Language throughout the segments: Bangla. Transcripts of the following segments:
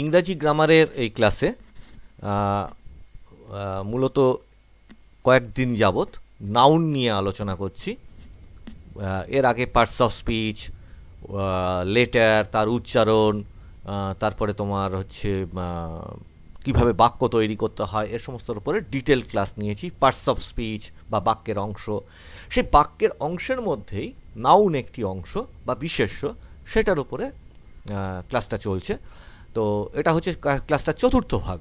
ইংরাজি গ্রামারের এই ক্লাসে মূলত কয়েকদিন যাবত নাউন নিয়ে আলোচনা করছি এর আগে পার্টস অফ স্পিচ লেটার তার উচ্চারণ তারপরে তোমার হচ্ছে কিভাবে বাক্য তৈরি করতে হয় এ সমস্তর উপরে ডিটেল ক্লাস নিয়েছি পার্টস অফ স্পিচ বা বাক্যের অংশ সেই বাক্যের অংশের মধ্যেই নাউন একটি অংশ বা বিশেষ্য সেটার উপরে ক্লাসটা চলছে তো এটা হচ্ছে ক্লাসটার চতুর্থ ভাগ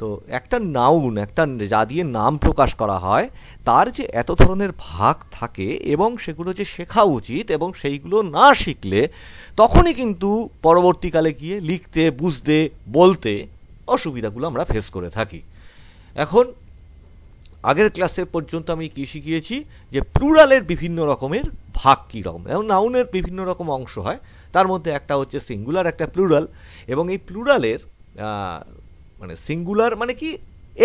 তো একটা নাউন একটা যা দিয়ে নাম প্রকাশ করা হয় তার যে এত ধরনের ভাগ থাকে এবং সেগুলো যে শেখা উচিত এবং সেইগুলো না শিখলে তখনই কিন্তু পরবর্তীকালে গিয়ে লিখতে বুঝতে বলতে অসুবিধাগুলো আমরা ফেস করে থাকি এখন আগের ক্লাসে পর্যন্ত আমি কী শিখিয়েছি যে প্লুরালের বিভিন্ন রকমের ভাগ কীরকম এবং নাউনের বিভিন্ন রকম অংশ হয় তার মধ্যে একটা হচ্ছে সিঙ্গুলার একটা প্লুরাল এবং এই প্লুরালের মানে সিঙ্গুলার মানে কি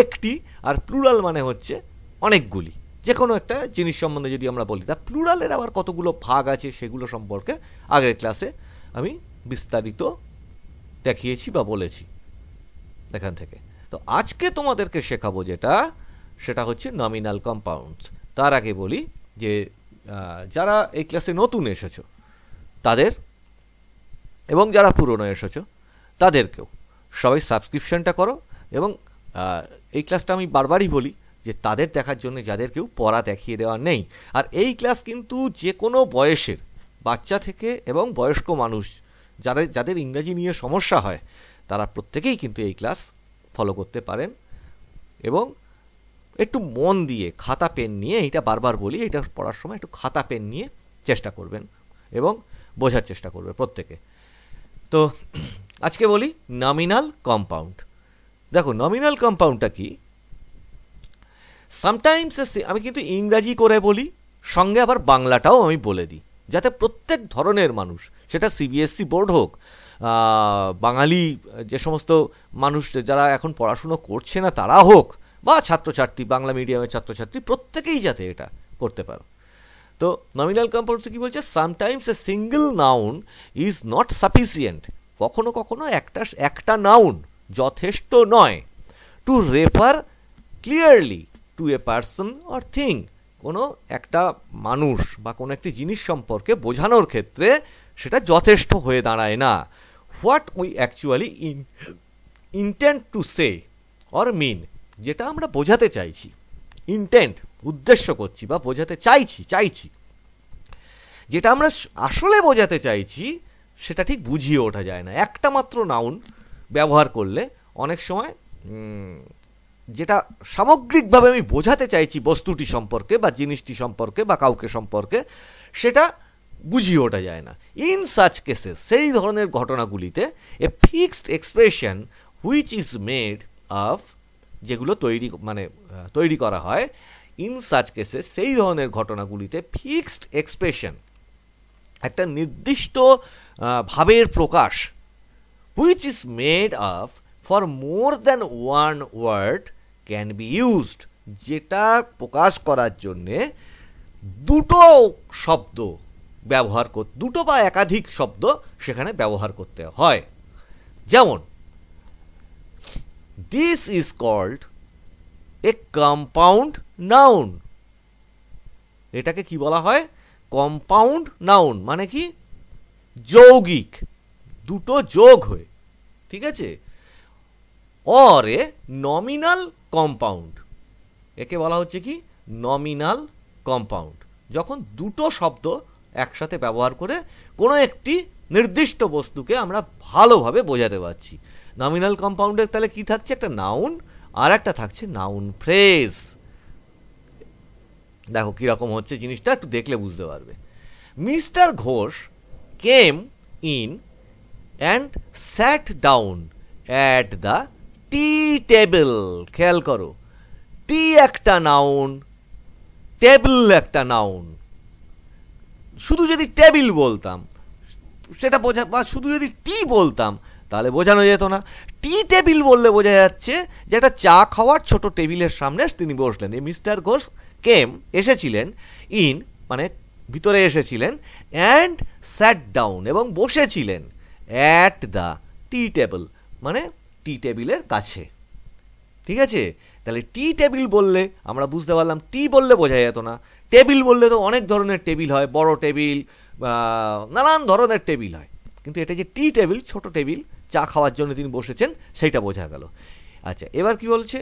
একটি আর প্লুরাল মানে হচ্ছে অনেকগুলি যে কোনো একটা জিনিস সম্বন্ধে যদি আমরা বলি তা প্লুরালের আবার কতগুলো ভাগ আছে সেগুলো সম্পর্কে আগের ক্লাসে আমি বিস্তারিত দেখিয়েছি বা বলেছি এখান থেকে তো আজকে তোমাদেরকে শেখাবো যেটা সেটা হচ্ছে নমিনাল কম্পাউন্ডস তার আগে বলি যে যারা এই ক্লাসে নতুন এসেছো তাদের এবং যারা পুরনো এসেছো তাদেরকেও সবাই সাবস্ক্রিপশনটা করো এবং এই ক্লাসটা আমি বারবারই বলি যে তাদের দেখার জন্য যাদের কেউ পড়া দেখিয়ে দেওয়া নেই আর এই ক্লাস কিন্তু যে কোনো বয়সের বাচ্চা থেকে এবং বয়স্ক মানুষ যাদের যাদের ইংরাজি নিয়ে সমস্যা হয় তারা প্রত্যেকেই কিন্তু এই ক্লাস ফলো করতে পারেন এবং একটু মন দিয়ে খাতা পেন নিয়ে এটা বারবার বলি এটা পড়ার সময় একটু খাতা পেন নিয়ে চেষ্টা করবেন এবং বোঝার চেষ্টা করবে প্রত্যেকে তো আজকে বলি নমিনাল কম্পাউন্ড দেখো নমিনাল কম্পাউন্ডটা কি সামটাইমস আমি কিন্তু ইংরাজি করে বলি সঙ্গে আবার বাংলাটাও আমি বলে দিই যাতে প্রত্যেক ধরনের মানুষ সেটা সিবিএসসি বোর্ড e হোক বাঙালি যে সমস্ত মানুষ যারা এখন পড়াশুনো করছে না তারা হোক বা ছাত্রছাত্রী বাংলা মিডিয়ামের ছাত্রছাত্রী প্রত্যেকেই যাতে এটা করতে পারো তো নমিনাল কম্পাউন্ড কি বলছে sometimes a single noun is not sufficient কখনো কখনো একটা একটা নাউন যথেষ্ট নয় to refer clearly to a person or thing কোনো একটা মানুষ বা কোনো একটি জিনিস সম্পর্কে বোঝানোর ক্ষেত্রে সেটা যথেষ্ট হয়ে দাঁড়ায় না what we actually in intent to say or mean যেটা আমরা বোঝাতে চাইছি ইন্টেন্ট উদ্দেশ্য করছি বা বোঝাতে চাইছি চাইছি যেটা আমরা আসলে বোঝাতে চাইছি সেটা ঠিক বুঝিয়ে ওঠা যায় না একটা মাত্র নাউন ব্যবহার করলে অনেক সময় যেটা সামগ্রিকভাবে আমি বোঝাতে চাইছি বস্তুটি সম্পর্কে বা জিনিসটি সম্পর্কে বা কাউকে সম্পর্কে সেটা বুঝিয়ে ওঠা যায় না ইন সাচ কেসেস সেই ধরনের ঘটনাগুলিতে a fixed expression which is made of যেগুলো তৈরি মানে তৈরি করা হয় ইন সাচ কেসে সেই ধরনের ঘটনাগুলিতে ফিক্সড এক্সপ্রেশন একটা নির্দিষ্ট ভাবের প্রকাশ which is made up for more than one word can be used যেটা প্রকাশ করার জন্যে দুটো শব্দ ব্যবহার কর দুটো বা একাধিক শব্দ সেখানে ব্যবহার করতে হয় যেমন this is called a compound noun এটাকে কি বলা হয় কম্পাউন্ড নাউন মানে কি যৌগিক দুটো যোগ হয়ে ঠিক আছে অর এ নমিনাল কম্পাউন্ড একে বলা হচ্ছে কি নমিনাল কম্পাউন্ড যখন দুটো শব্দ একসাথে ব্যবহার করে কোনো একটি নির্দিষ্ট বস্তুকে আমরা ভালোভাবে বোঝাতে পারছি নমিনাল কম্পাউন্ডের তাহলে কি থাকছে একটা নাউন আর একটা থাকছে নাউন ফ্রেজ দেখো কীরকম হচ্ছে জিনিসটা একটু দেখলে বুঝতে পারবে mister Ghosh came in and sat down at the tea table খেয়াল করো টি একটা নাউন টেবিল একটা নাউন শুধু যদি টেবিল বলতাম সেটা বোঝা বা শুধু যদি টি বলতাম তাহলে বোঝানো যেত না টি টেবিল বললে বোঝা যাচ্ছে যে একটা চা খাওয়ার ছোট টেবিলের সামনে তিনি বসলেন এই মিস্টার ঘোষ কেম এসেছিলেন ইন মানে ভিতরে এসেছিলেন অ্যান্ড স্যাট ডাউন এবং বসেছিলেন অ্যাট দ্য টি টেবিল মানে টি টেবিলের কাছে ঠিক আছে তাহলে টি টেবিল বললে আমরা বুঝতে পারলাম টি বললে বোঝা যেত না টেবিল বললে তো অনেক ধরনের টেবিল হয় বড় টেবিল নানান ধরনের টেবিল হয় কিন্তু এটা যে টি টেবিল ছোট টেবিল চা খাওয়ার জন্য তিনি বসেছেন সেইটা বোঝা গেল আচ্ছা এবার কি বলছে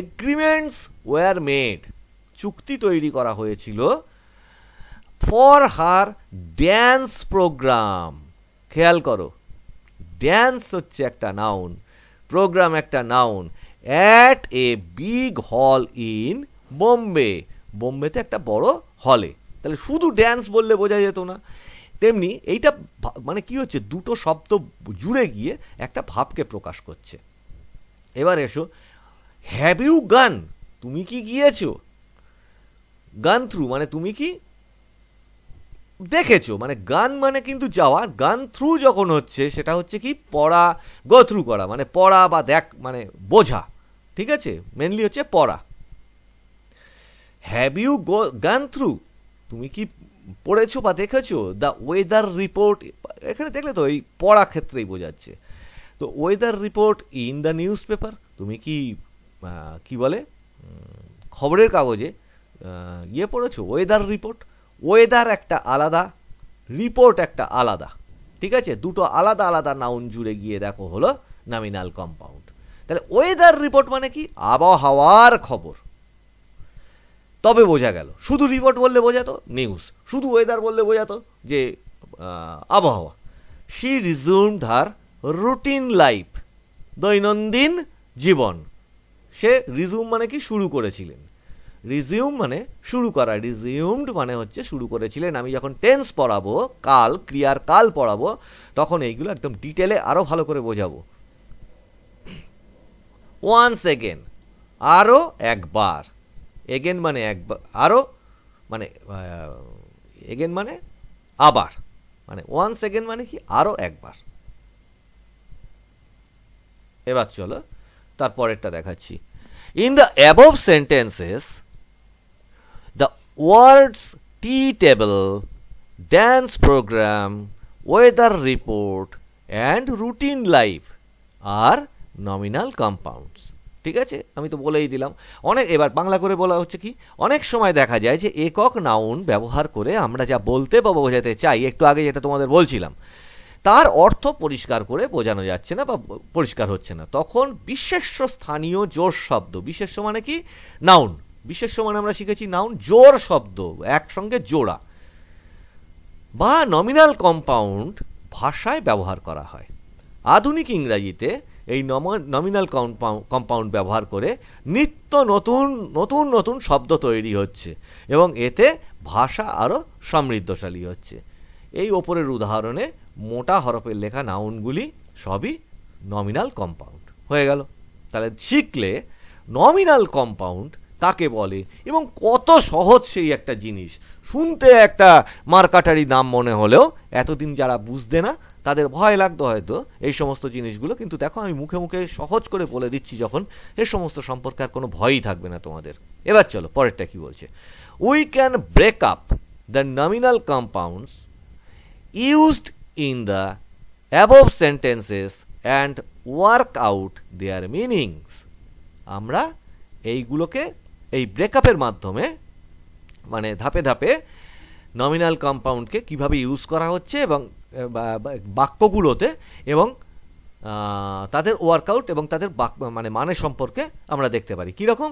এগ্রিমেন্টস ওয়ার মেড চুক্তি তৈরি করা হয়েছিল ফর হার ড্যান্স প্রোগ্রাম খেয়াল করো ড্যান্স হচ্ছে একটা নাউন প্রোগ্রাম একটা noun at a big hall in Bombay বোম্বেতে একটা বড় হলে তাহলে শুধু ড্যান্স বললে বোঝা যেত না তেমনি এইটা মানে কি হচ্ছে দুটো শব্দ জুড়ে গিয়ে একটা ভাবকে প্রকাশ করছে এবার এসো হ্যাভ ইউ গান তুমি কি গিয়েছো গান থ্রু মানে তুমি কি দেখেছো মানে গান মানে কিন্তু যাওয়া গান থ্রু যখন হচ্ছে সেটা হচ্ছে কি পড়া গো থ্রু করা মানে পড়া বা দেখ মানে বোঝা ঠিক আছে মেনলি হচ্ছে পড়া হ্যাভ ইউ গো গান থ্রু তুমি কি পড়েছো বা দেখেছো দ্য ওয়েদার রিপোর্ট এখানে দেখলে তো এই পড়া ক্ষেত্রেই বোঝাচ্ছে তো weather report in the newspaper তুমি কি কি বলে খবরের কাগজে ইয়ে পড়েছো ওয়েদার রিপোর্ট ওয়েদার একটা আলাদা রিপোর্ট একটা আলাদা ঠিক আছে দুটো আলাদা আলাদা নাউন জুড়ে গিয়ে দেখো হলো নামিনাল কম্পাউন্ড তাহলে ওয়েদার রিপোর্ট মানে কি আবহাওয়ার খবর তবে বোঝা গেল শুধু রিপোর্ট বললে বোঝাতো নিউজ শুধু ওয়েদার বললে বোঝাতো যে আবহাওয়া she resume her routine life দৈনন্দিন জীবন সে রিজিউম মানে কি শুরু করেছিলেন রিজিউম মানে শুরু করা রিজিউমড মানে হচ্ছে শুরু করেছিলেন আমি যখন টেন্স পড়াবো কাল ক্রিয়ার কাল পড়াবো তখন এইগুলো একদম ডিটেলে আরও ভালো করে বোঝাবো ওয়ান এগেন আরও একবার এগেন মানে একবার আরও মানে এগেন মানে আবার মানে ওয়ান এগেন মানে কি আরও একবার এবার চলো তারপরেরটা দেখাচ্ছি in the above sentences the words tea table dance program weather report and routine life are nominal compounds ঠিক আছে আমি তো বলেই দিলাম অনেক এবার বাংলা করে বলা হচ্ছে কি অনেক সময় দেখা যায় যে একক নাউন ব্যবহার করে আমরা যা বলতে বা বোঝাতে চাই একটু আগে যেটা তোমাদের বলছিলাম তার অর্থ পরিষ্কার করে বোঝানো যাচ্ছে না বা পরিষ্কার হচ্ছে না তখন বিশেষ্য স্থানীয় জোর শব্দ বিশেষ্য মানে কি নাউন বিশেষ্য মানে আমরা শিখেছি নাউন জোর শব্দ একসঙ্গে জোড়া বা নমিনাল কম্পাউন্ড ভাষায় ব্যবহার করা হয় আধুনিক ইংরাজিতে এই নমিনাল কম্পাউন্ড ব্যবহার করে নিত্য নতুন নতুন নতুন শব্দ তৈরি হচ্ছে এবং এতে ভাষা আরও সমৃদ্ধশালী হচ্ছে এই ওপরের উদাহরণে মোটা হরফের লেখা নাউনগুলি সবই নমিনাল কম্পাউন্ড হয়ে গেল তাহলে শিখলে নমিনাল কম্পাউন্ড কাকে বলে এবং কত সহজ সেই একটা জিনিস শুনতে একটা মার্কাটারি নাম মনে হলেও এতদিন যারা বুঝতে না তাদের ভয় লাগতো হয়তো এই সমস্ত জিনিসগুলো কিন্তু দেখো আমি মুখে মুখে সহজ করে বলে দিচ্ছি যখন এ সমস্ত সম্পর্কে আর কোনো ভয়ই থাকবে না তোমাদের এবার চলো পরেরটা কি বলছে we can break up the nominal compounds used in the above sentences and work out their meanings আমরা এইগুলোকে এই ব্রেকআপের মাধ্যমে মানে ধাপে ধাপে নমিনাল কম্পাউন্ডকে কিভাবে ইউজ করা হচ্ছে এবং বাক্যগুলোতে এবং তাদের ওয়ার্কআউট এবং তাদের বাক মানে মানে সম্পর্কে আমরা দেখতে পারি কীরকম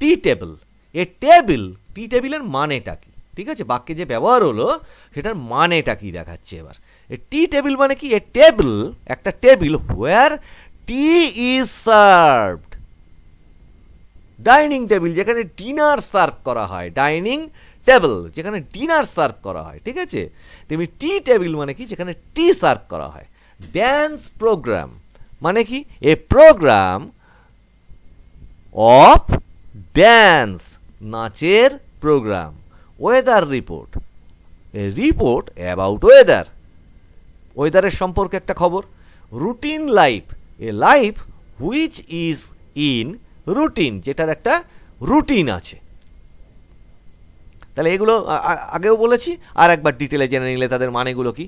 টি টেবিল এ টেবিল টি টেবিলের মানেটা কি ঠিক আছে বাক্যে যে ব্যবহার হলো সেটার মানেটা কি দেখাচ্ছে এবার এ টি টেবিল মানে কি এ টেবিল একটা table where tea is served dining table যেখানে ডিনার সার্ভ করা হয় ডাইনিং টেবিল যেখানে ডিনার সার্ভ করা হয় ঠিক আছে তেমনি টি টেবিল মানে কি যেখানে টি সার্ভ করা হয় ড্যান্স প্রোগ্রাম মানে কি এ প্রোগ্রাম অফ ড্যান্স নাচের program weather report a report about weather ওয়েদারের সম্পর্কে একটা খবর routine life a life which is in routine যেটার একটা রুটিন আছে তাহলে এগুলো আগেও বলেছি আর একবার ডিটেলে জেনে নিলে তাদের মানেগুলো কি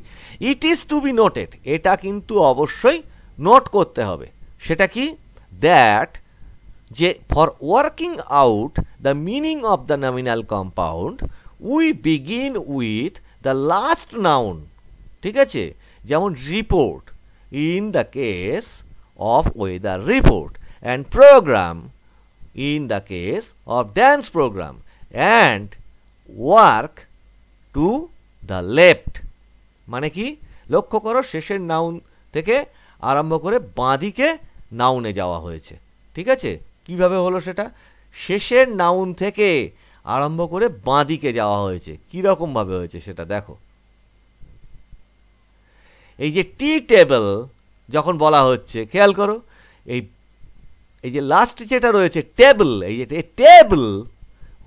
it is to be noted এটা কিন্তু অবশ্যই নোট করতে হবে সেটা কি দ্যাট যে for working out the meaning of the nominal compound we begin with the last noun ঠিক আছে যেমন report in the case of weather report and programme in the case of dance programme and work to the left মানে কি লক্ষ্য করো শেষের নাউন থেকে আরম্ভ করে বাঁদিকে নাউনে যাওয়া হয়েছে ঠিক আছে কিভাবে হলো সেটা শেষের নাউন থেকে আরম্ভ করে বাঁদিকে যাওয়া হয়েছে কীরকমভাবে হয়েছে সেটা দেখো এই যে টি টেবল যখন বলা হচ্ছে খেয়াল করো এই এই যে লাস্ট যেটা রয়েছে টেবল এই যে টেবল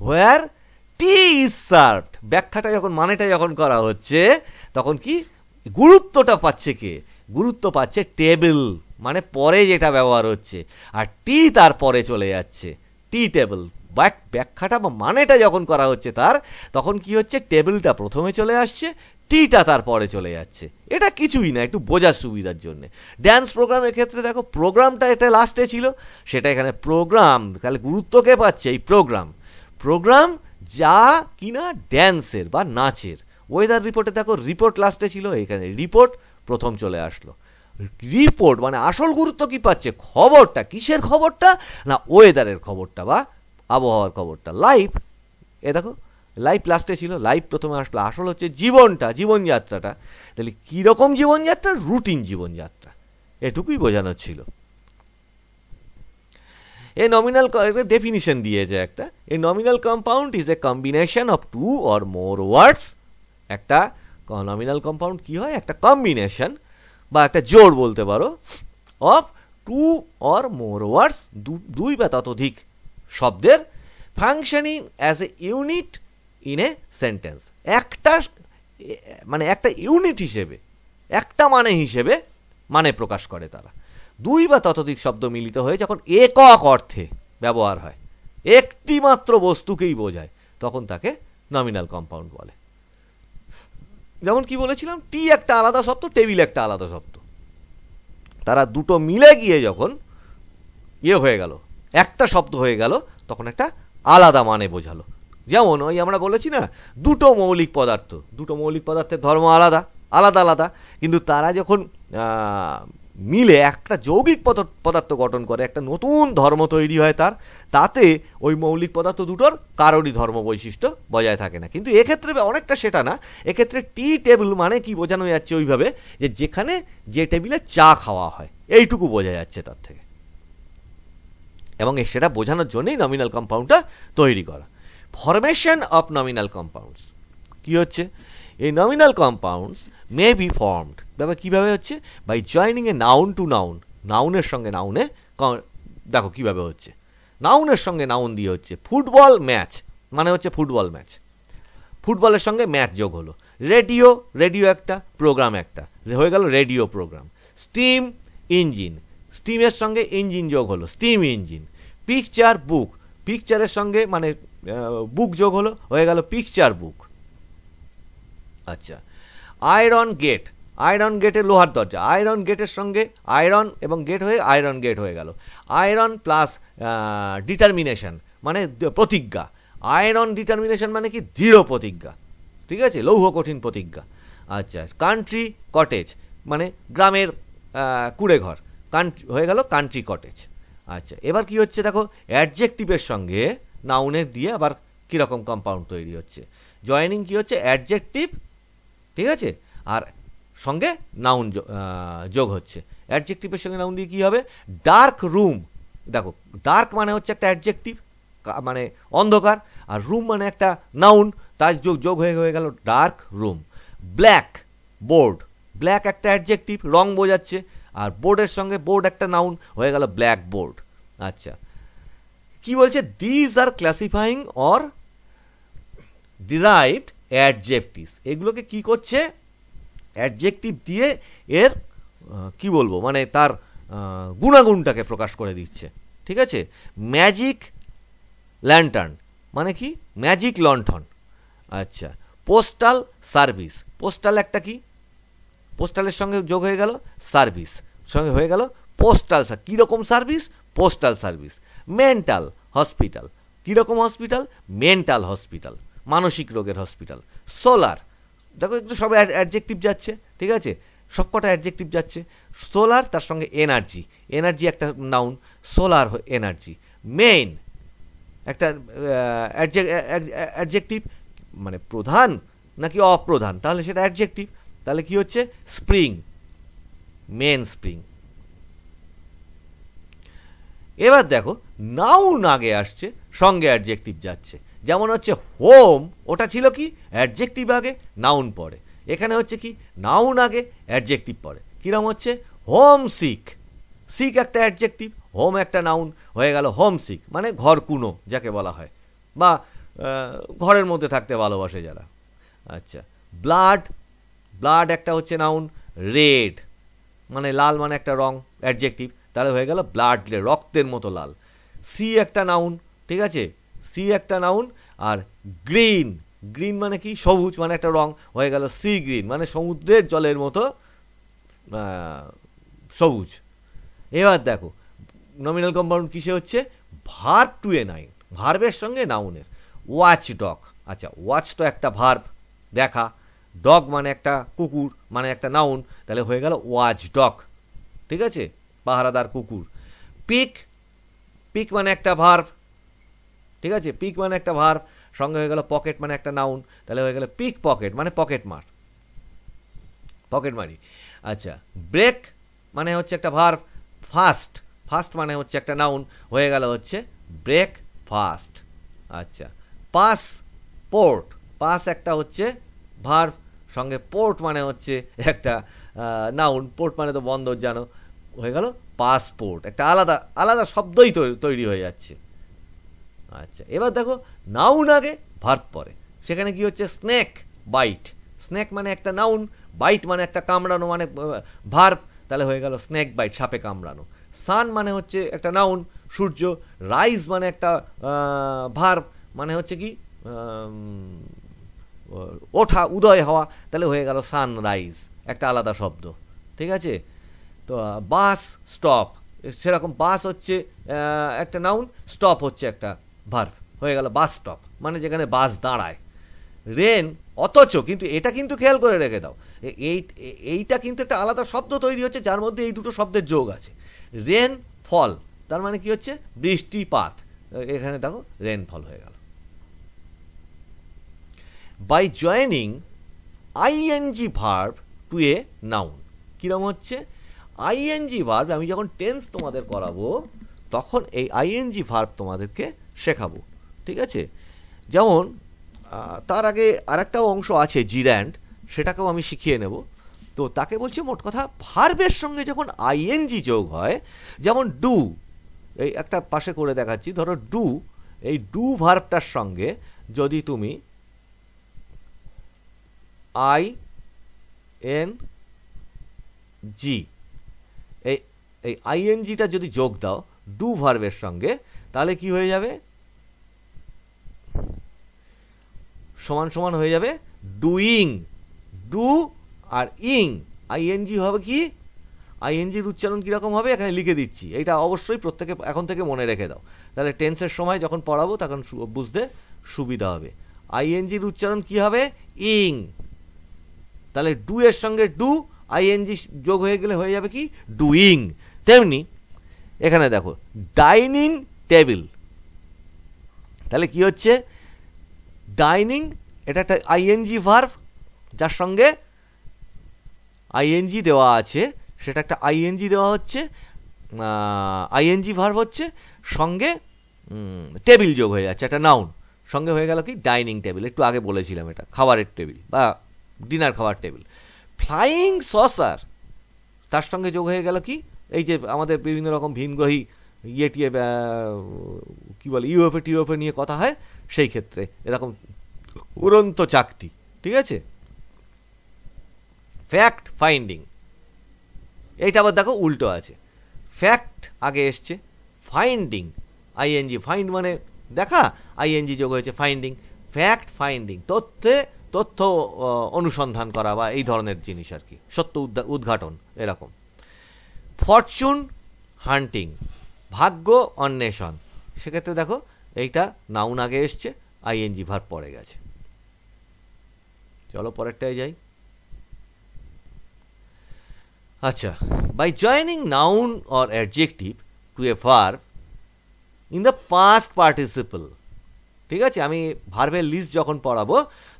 হোয়ার টি সার্ভড ব্যাখ্যাটা যখন মানেটা যখন করা হচ্ছে তখন কি গুরুত্বটা পাচ্ছে কে গুরুত্ব পাচ্ছে টেবিল মানে পরে যেটা ব্যবহার হচ্ছে আর টি তার পরে চলে যাচ্ছে টি টেবিল ব্যাখ্যাটা বা মানেটা যখন করা হচ্ছে তার তখন কি হচ্ছে টেবিলটা প্রথমে চলে আসছে টিটা তার পরে চলে যাচ্ছে এটা কিছুই না একটু বোঝার সুবিধার জন্যে ড্যান্স প্রোগ্রামের ক্ষেত্রে দেখো প্রোগ্রামটা এটা লাস্টে ছিল সেটা এখানে প্রোগ্রাম তাহলে গুরুত্বকে পাচ্ছে এই প্রোগ্রাম প্রোগ্রাম যা কিনা ড্যান্সের বা নাচের ওয়েদার রিপোর্টে দেখো রিপোর্ট লাস্টে ছিল এখানে রিপোর্ট প্রথম চলে আসলো রিপোর্ট মানে আসল গুরুত্ব কি পাচ্ছে খবরটা কিসের খবরটা না ওয়েদারের খবরটা বা আবহাওয়ার খবরটা লাইফ এ দেখো লাইফ লাস্টে ছিল লাইফ প্রথমে আসলো আসল হচ্ছে জীবনটা জীবনযাত্রাটা তাহলে কীরকম জীবনযাত্রা রুটিন জীবনযাত্রা এটুকুই বোঝানো ছিল এ নমিনাল একটা ডেফিনিশন দিয়েছে একটা a nominal compound is a combination of two or more words একটা নমিনাল কম্পাউন্ড কি হয় একটা কম্বিনেশন বা একটা জোর বলতে পারো of two or more words দুই বা ততোধিক শব্দের functioning as a unit in a sentence একটা মানে একটা ইউনিট হিসেবে একটা মানে হিসেবে মানে প্রকাশ করে তারা দুই বা ততোধিক শব্দ মিলিত হয়ে যখন একক অর্থে ব্যবহার হয় একটি মাত্র বস্তুকেই বোঝায় তখন তাকে নমিনাল কম্পাউন্ড বলে যেমন কি বলেছিলাম টি একটা আলাদা শব্দ টেবিল একটা আলাদা শব্দ তারা দুটো মিলে গিয়ে যখন ইয়ে হয়ে গেল একটা শব্দ হয়ে গেল তখন একটা আলাদা মানে বোঝালো যেমন ওই আমরা বলেছি না দুটো মৌলিক পদার্থ দুটো মৌলিক পদার্থের ধর্ম আলাদা আলাদা আলাদা কিন্তু তারা যখন মিলে একটা যৌগিক পদার্থ গঠন করে একটা নতুন ধর্ম তৈরি হয় তার তাতে ওই মৌলিক পদার্থ দুটোর কারোরই ধর্ম বৈশিষ্ট্য বজায় থাকে না কিন্তু এক্ষেত্রে অনেকটা সেটা না এক্ষেত্রে টি টেবিল মানে কি বোঝানো যাচ্ছে ওইভাবে যে যেখানে যে টেবিলে চা খাওয়া হয় এইটুকু বোঝা যাচ্ছে তার থেকে এবং সেটা বোঝানোর জন্যই নমিনাল কম্পাউন্ডটা তৈরি করা ফরমেশন অফ নমিনাল কম্পাউন্ডস কি হচ্ছে এই nominal compounds may be formed ব্যাপার কীভাবে হচ্ছে by joining a noun to noun নাউনের সঙ্গে নাউনে দেখো কীভাবে হচ্ছে নাউনের সঙ্গে নাউন দিয়ে হচ্ছে ফুটবল ম্যাচ মানে হচ্ছে ফুটবল ম্যাচ ফুটবলের সঙ্গে ম্যাচ যোগ হলো রেডিও রেডিও একটা প্রোগ্রাম একটা হয়ে গেল রেডিও প্রোগ্রাম স্টিম ইঞ্জিন স্টিমের সঙ্গে ইঞ্জিন যোগ হলো স্টিম ইঞ্জিন পিকচার বুক পিকচারের সঙ্গে মানে বুক যোগ হলো হয়ে গেল পিকচার বুক আচ্ছা আয়রন গেট আয়রন গেটে লোহার দরজা আয়রন গেটের সঙ্গে আয়রন এবং গেট হয়ে আয়রন গেট হয়ে গেল আয়রন প্লাস ডিটারমিনেশন মানে প্রতিজ্ঞা আয়রন ডিটারমিনেশন মানে কি দৃঢ় প্রতিজ্ঞা ঠিক আছে লৌহ কঠিন প্রতিজ্ঞা আচ্ছা কান্ট্রি কটেজ মানে গ্রামের কুড়েঘর কান্ট্রি হয়ে গেল কান্ট্রি কটেজ আচ্ছা এবার কি হচ্ছে দেখো অ্যাডজেক্টিভের সঙ্গে নাউনের দিয়ে আবার কীরকম কম্পাউন্ড তৈরি হচ্ছে জয়নিং কি হচ্ছে অ্যাডজেক্টিভ ঠিক আছে আর সঙ্গে নাউন যোগ হচ্ছে অ্যাডজেক্টিভের সঙ্গে নাউন দিয়ে কী হবে ডার্ক রুম দেখো ডার্ক মানে হচ্ছে একটা অ্যাডজেক্টিভ মানে অন্ধকার আর রুম মানে একটা নাউন তার যোগ যোগ হয়ে হয়ে গেল dark room black board black একটা অ্যাডজেক্টিভ রং বোঝাচ্ছে আর বোর্ডের সঙ্গে বোর্ড একটা নাউন হয়ে গেল ব্ল্যাক বোর্ড আচ্ছা কি বলছে these are classifying or derived adjectives এগুলোকে কি করছে অ্যাডজেক্টিভ দিয়ে এর কি বলবো মানে তার গুণাগুণটাকে প্রকাশ করে দিচ্ছে ঠিক আছে ম্যাজিক ল্যান্টার্ন মানে কি ম্যাজিক লন্ঠন আচ্ছা পোস্টাল সার্ভিস পোস্টাল একটা কি পোস্টালের সঙ্গে যোগ হয়ে গেল সার্ভিস সঙ্গে হয়ে গেল পোস্টাল কীরকম service postal service mental hospital কীরকম হসপিটাল মেন্টাল হসপিটাল মানসিক রোগের হসপিটাল সোলার দেখো একটু সবাই অ্যাডজেক্টিভ যাচ্ছে ঠিক আছে সবকটা অ্যাডজেক্টিভ যাচ্ছে সোলার তার সঙ্গে এনার্জি এনার্জি একটা নাউন সোলার এনার্জি মেইন একটা অ্যাডজেক্টিভ মানে প্রধান নাকি অপ্রধান তাহলে সেটা অ্যাডজেক্টিভ তাহলে কি হচ্ছে স্প্রিং মেন স্প্রিং এবার দেখো নাউন আগে আসছে সঙ্গে অ্যাডজেক্টিভ যাচ্ছে যেমন হচ্ছে হোম ওটা ছিল কি অ্যাডজেক্টিভ আগে নাউন পরে এখানে হচ্ছে কি নাউন আগে অ্যাডজেক্টিভ পরে কীরকম হচ্ছে হোম সিক সিক একটা অ্যাডজেক্টিভ হোম একটা নাউন হয়ে গেল হোম সিক মানে ঘরকুনো যাকে বলা হয় বা ঘরের মধ্যে থাকতে ভালোবাসে যারা আচ্ছা ব্লাড ব্লাড একটা হচ্ছে নাউন রেড মানে লাল মানে একটা রং অ্যাডজেক্টিভ তাহলে হয়ে গেল ব্লাড রক্তের মতো লাল সি একটা নাউন ঠিক আছে সি একটা নাউন আর গ্রিন গ্রিন মানে কি সবুজ মানে একটা রং হয়ে গেল সি গ্রিন মানে সমুদ্রের জলের মতো সবুজ এবার দেখো নমিনাল কম্পাউন্ড কিসে হচ্ছে ভার টু এ নাইন ভার্বের সঙ্গে নাউনের ওয়াচ ডগ আচ্ছা ওয়াচ তো একটা ভার্ব দেখা ডগ মানে একটা কুকুর মানে একটা নাউন তাহলে হয়ে গেল ওয়াচ ডগ ঠিক আছে পাহারাদার কুকুর পিক পিক মানে একটা ভার্ব ঠিক আছে পিক মানে একটা ভার সঙ্গে হয়ে গেল পকেট মানে একটা নাউন তাহলে হয়ে গেল পিক পকেট মানে পকেট মার পকেট মারি আচ্ছা ব্রেক মানে হচ্ছে একটা ভার ফাস্ট ফাস্ট মানে হচ্ছে একটা নাউন হয়ে গেল হচ্ছে ব্রেক ফাস্ট আচ্ছা পাস পোর্ট পাস একটা হচ্ছে ভার সঙ্গে পোর্ট মানে হচ্ছে একটা নাউন পোর্ট মানে তো বন্দর জানো হয়ে গেল পাসপোর্ট একটা আলাদা আলাদা শব্দই তৈরি হয়ে যাচ্ছে আচ্ছা এবার দেখো নাউন আগে ভার্ব পরে সেখানে কি হচ্ছে স্নেক বাইট স্নেক মানে একটা নাউন বাইট মানে একটা কামড়ানো মানে ভার্ব তাহলে হয়ে গেল স্নেক বাইট সাপে কামড়ানো সান মানে হচ্ছে একটা নাউন সূর্য রাইজ মানে একটা ভার্ব মানে হচ্ছে কি ওঠা উদয় হওয়া তাহলে হয়ে গেল সান রাইস একটা আলাদা শব্দ ঠিক আছে তো বাস স্টপ সেরকম বাস হচ্ছে একটা নাউন স্টপ হচ্ছে একটা ভার্ভ হয়ে গেল বাস স্টপ মানে যেখানে বাস দাঁড়ায় রেন অথচ কিন্তু এটা কিন্তু খেয়াল করে রেখে দাও এই এইটা কিন্তু একটা আলাদা শব্দ তৈরি হচ্ছে যার মধ্যে এই দুটো শব্দের যোগ আছে রেন ফল তার মানে কি হচ্ছে বৃষ্টিপাত এখানে দেখো রেনফল হয়ে গেল by joining ING verb to a noun কীরকম হচ্ছে আইএনজি ভার্ভ আমি যখন টেন্স তোমাদের করাবো তখন এই আইএনজি ভার্ভ তোমাদেরকে শেখাবো ঠিক আছে যেমন তার আগে আরেকটাও অংশ আছে জিরান্ড সেটাকেও আমি শিখিয়ে নেব তো তাকে বলছি মোট কথা ভার্বের সঙ্গে যখন আইএনজি যোগ হয় যেমন ডু এই একটা পাশে করে দেখাচ্ছি ধরো ডু এই ডু ভার্বটার সঙ্গে যদি তুমি আই এন জি এই এই আইএনজিটা যদি যোগ দাও ডু ভার্বের সঙ্গে তাহলে কি হয়ে যাবে সমান সমান হয়ে যাবে ডুইং ডু আর ইং আইএনজি হবে কি আইএনজির উচ্চারণ কীরকম হবে এখানে লিখে দিচ্ছি এটা অবশ্যই প্রত্যেকে এখন থেকে মনে রেখে দাও তাহলে টেন্সের সময় যখন পড়াবো তখন বুঝতে সুবিধা হবে আইএনজির উচ্চারণ কি হবে ইং তাহলে ডু এর সঙ্গে ডু আইএনজি যোগ হয়ে গেলে হয়ে যাবে কি ডুইং তেমনি এখানে দেখো ডাইনিং টেবিল তাহলে কি হচ্ছে ডাইনিং এটা একটা আইএনজি ভার্ভ যার সঙ্গে আইএনজি দেওয়া আছে সেটা একটা আইএনজি দেওয়া হচ্ছে আইএনজি ভার্ভ হচ্ছে সঙ্গে টেবিল যোগ হয়ে যাচ্ছে একটা নাউন সঙ্গে হয়ে গেল কি ডাইনিং টেবিল একটু আগে বলেছিলাম এটা খাবারের টেবিল বা ডিনার খাবার টেবিল ফ্লাইং সসার তার সঙ্গে যোগ হয়ে গেল কি এই যে আমাদের বিভিন্ন রকম ভিনগ্রহী ইয়ে টিয়ে কী বলে ইউএফএ টিউএফএ নিয়ে কথা হয় সেই ক্ষেত্রে এরকম উড়ন্ত চাকতি ঠিক আছে ফ্যাক্ট ফাইন্ডিং এইটা আবার দেখো উল্টো আছে ফ্যাক্ট আগে এসছে ফাইন্ডিং আইএনজি ফাইন্ড মানে দেখা আইএনজি যোগ হয়েছে ফাইন্ডিং ফ্যাক্ট ফাইন্ডিং তথ্যে তথ্য অনুসন্ধান করা বা এই ধরনের জিনিস আর কি সত্য উদ্ঘাটন এরকম ফরচুন হান্টিং ভাগ্য অন্বেষণ সেক্ষেত্রে দেখো এইটা নাউন আগে এসছে আইএনজি ভার পড়ে গেছে চলো পরেরটায় যাই আচ্ছা by joining noun or adjective to a verb in the past participle ঠিক আছে আমি ভার্ভের লিস্ট যখন পড়াবো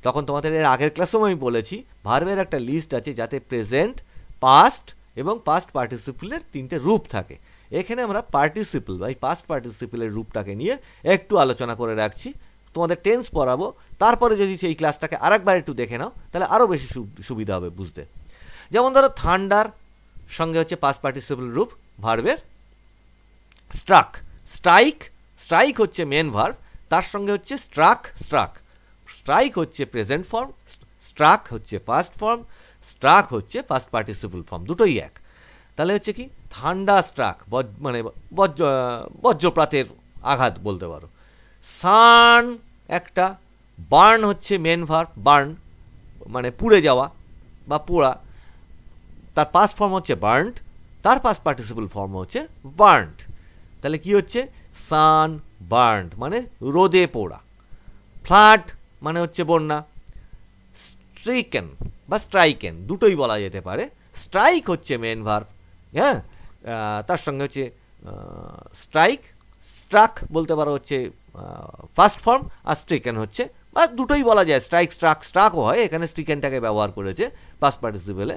তখন তোমাদের এর আগের ক্লাসেও আমি বলেছি ভার্ভের একটা লিস্ট আছে যাতে প্রেজেন্ট পাস্ট এবং পাস্ট পার্টিসিপলের তিনটে রূপ থাকে এখানে আমরা পার্টিসিপল বা এই পাস্ট পার্টিসিপলের রূপটাকে নিয়ে একটু আলোচনা করে রাখছি তোমাদের টেন্স পড়াবো তারপরে যদি সেই ক্লাসটাকে আরেকবার একটু দেখে নাও তাহলে আরও বেশি সুবিধা হবে বুঝতে যেমন ধরো থান্ডার সঙ্গে হচ্ছে পাস্ট পার্টিসিপল রূপ ভার্বের স্ট্রাক স্ট্রাইক স্ট্রাইক হচ্ছে মেন ভার্ব তার সঙ্গে হচ্ছে স্ট্রাক স্ট্রাক স্ট্রাইক হচ্ছে প্রেজেন্ট ফর্ম স্ট্রাক হচ্ছে পাস্ট ফর্ম স্ট্রাক হচ্ছে পাস্ট পার্টিসিপল ফর্ম দুটোই এক তাহলে হচ্ছে কি থান্ডা স্ট্রাক বজ মানে বজ্র বজ্রপ্রাতের আঘাত বলতে পারো সান একটা বার্ন হচ্ছে মেন ভার বার্ন মানে পুড়ে যাওয়া বা পোড়া তার পাস ফর্ম হচ্ছে বার্নড তার পাস পার্টিসিপল ফর্ম হচ্ছে বার্নড তাহলে কি হচ্ছে সান বার্নড মানে রোদে পোড়া ফ্লাট মানে হচ্ছে বন্যা স্ট্রিকেন বা স্ট্রাইকেন দুটোই বলা যেতে পারে স্ট্রাইক হচ্ছে মেন ভার্ভ হ্যাঁ তার সঙ্গে হচ্ছে স্ট্রাইক স্ট্রাক বলতে পারো হচ্ছে ফার্স্ট ফর্ম আর স্ট্রিকেন হচ্ছে বা দুটোই বলা যায় স্ট্রাইক স্ট্রাক স্ট্রাকও হয় এখানে স্ট্রিকেনটাকে ব্যবহার করেছে ফার্স্ট পার্টিসিপেলে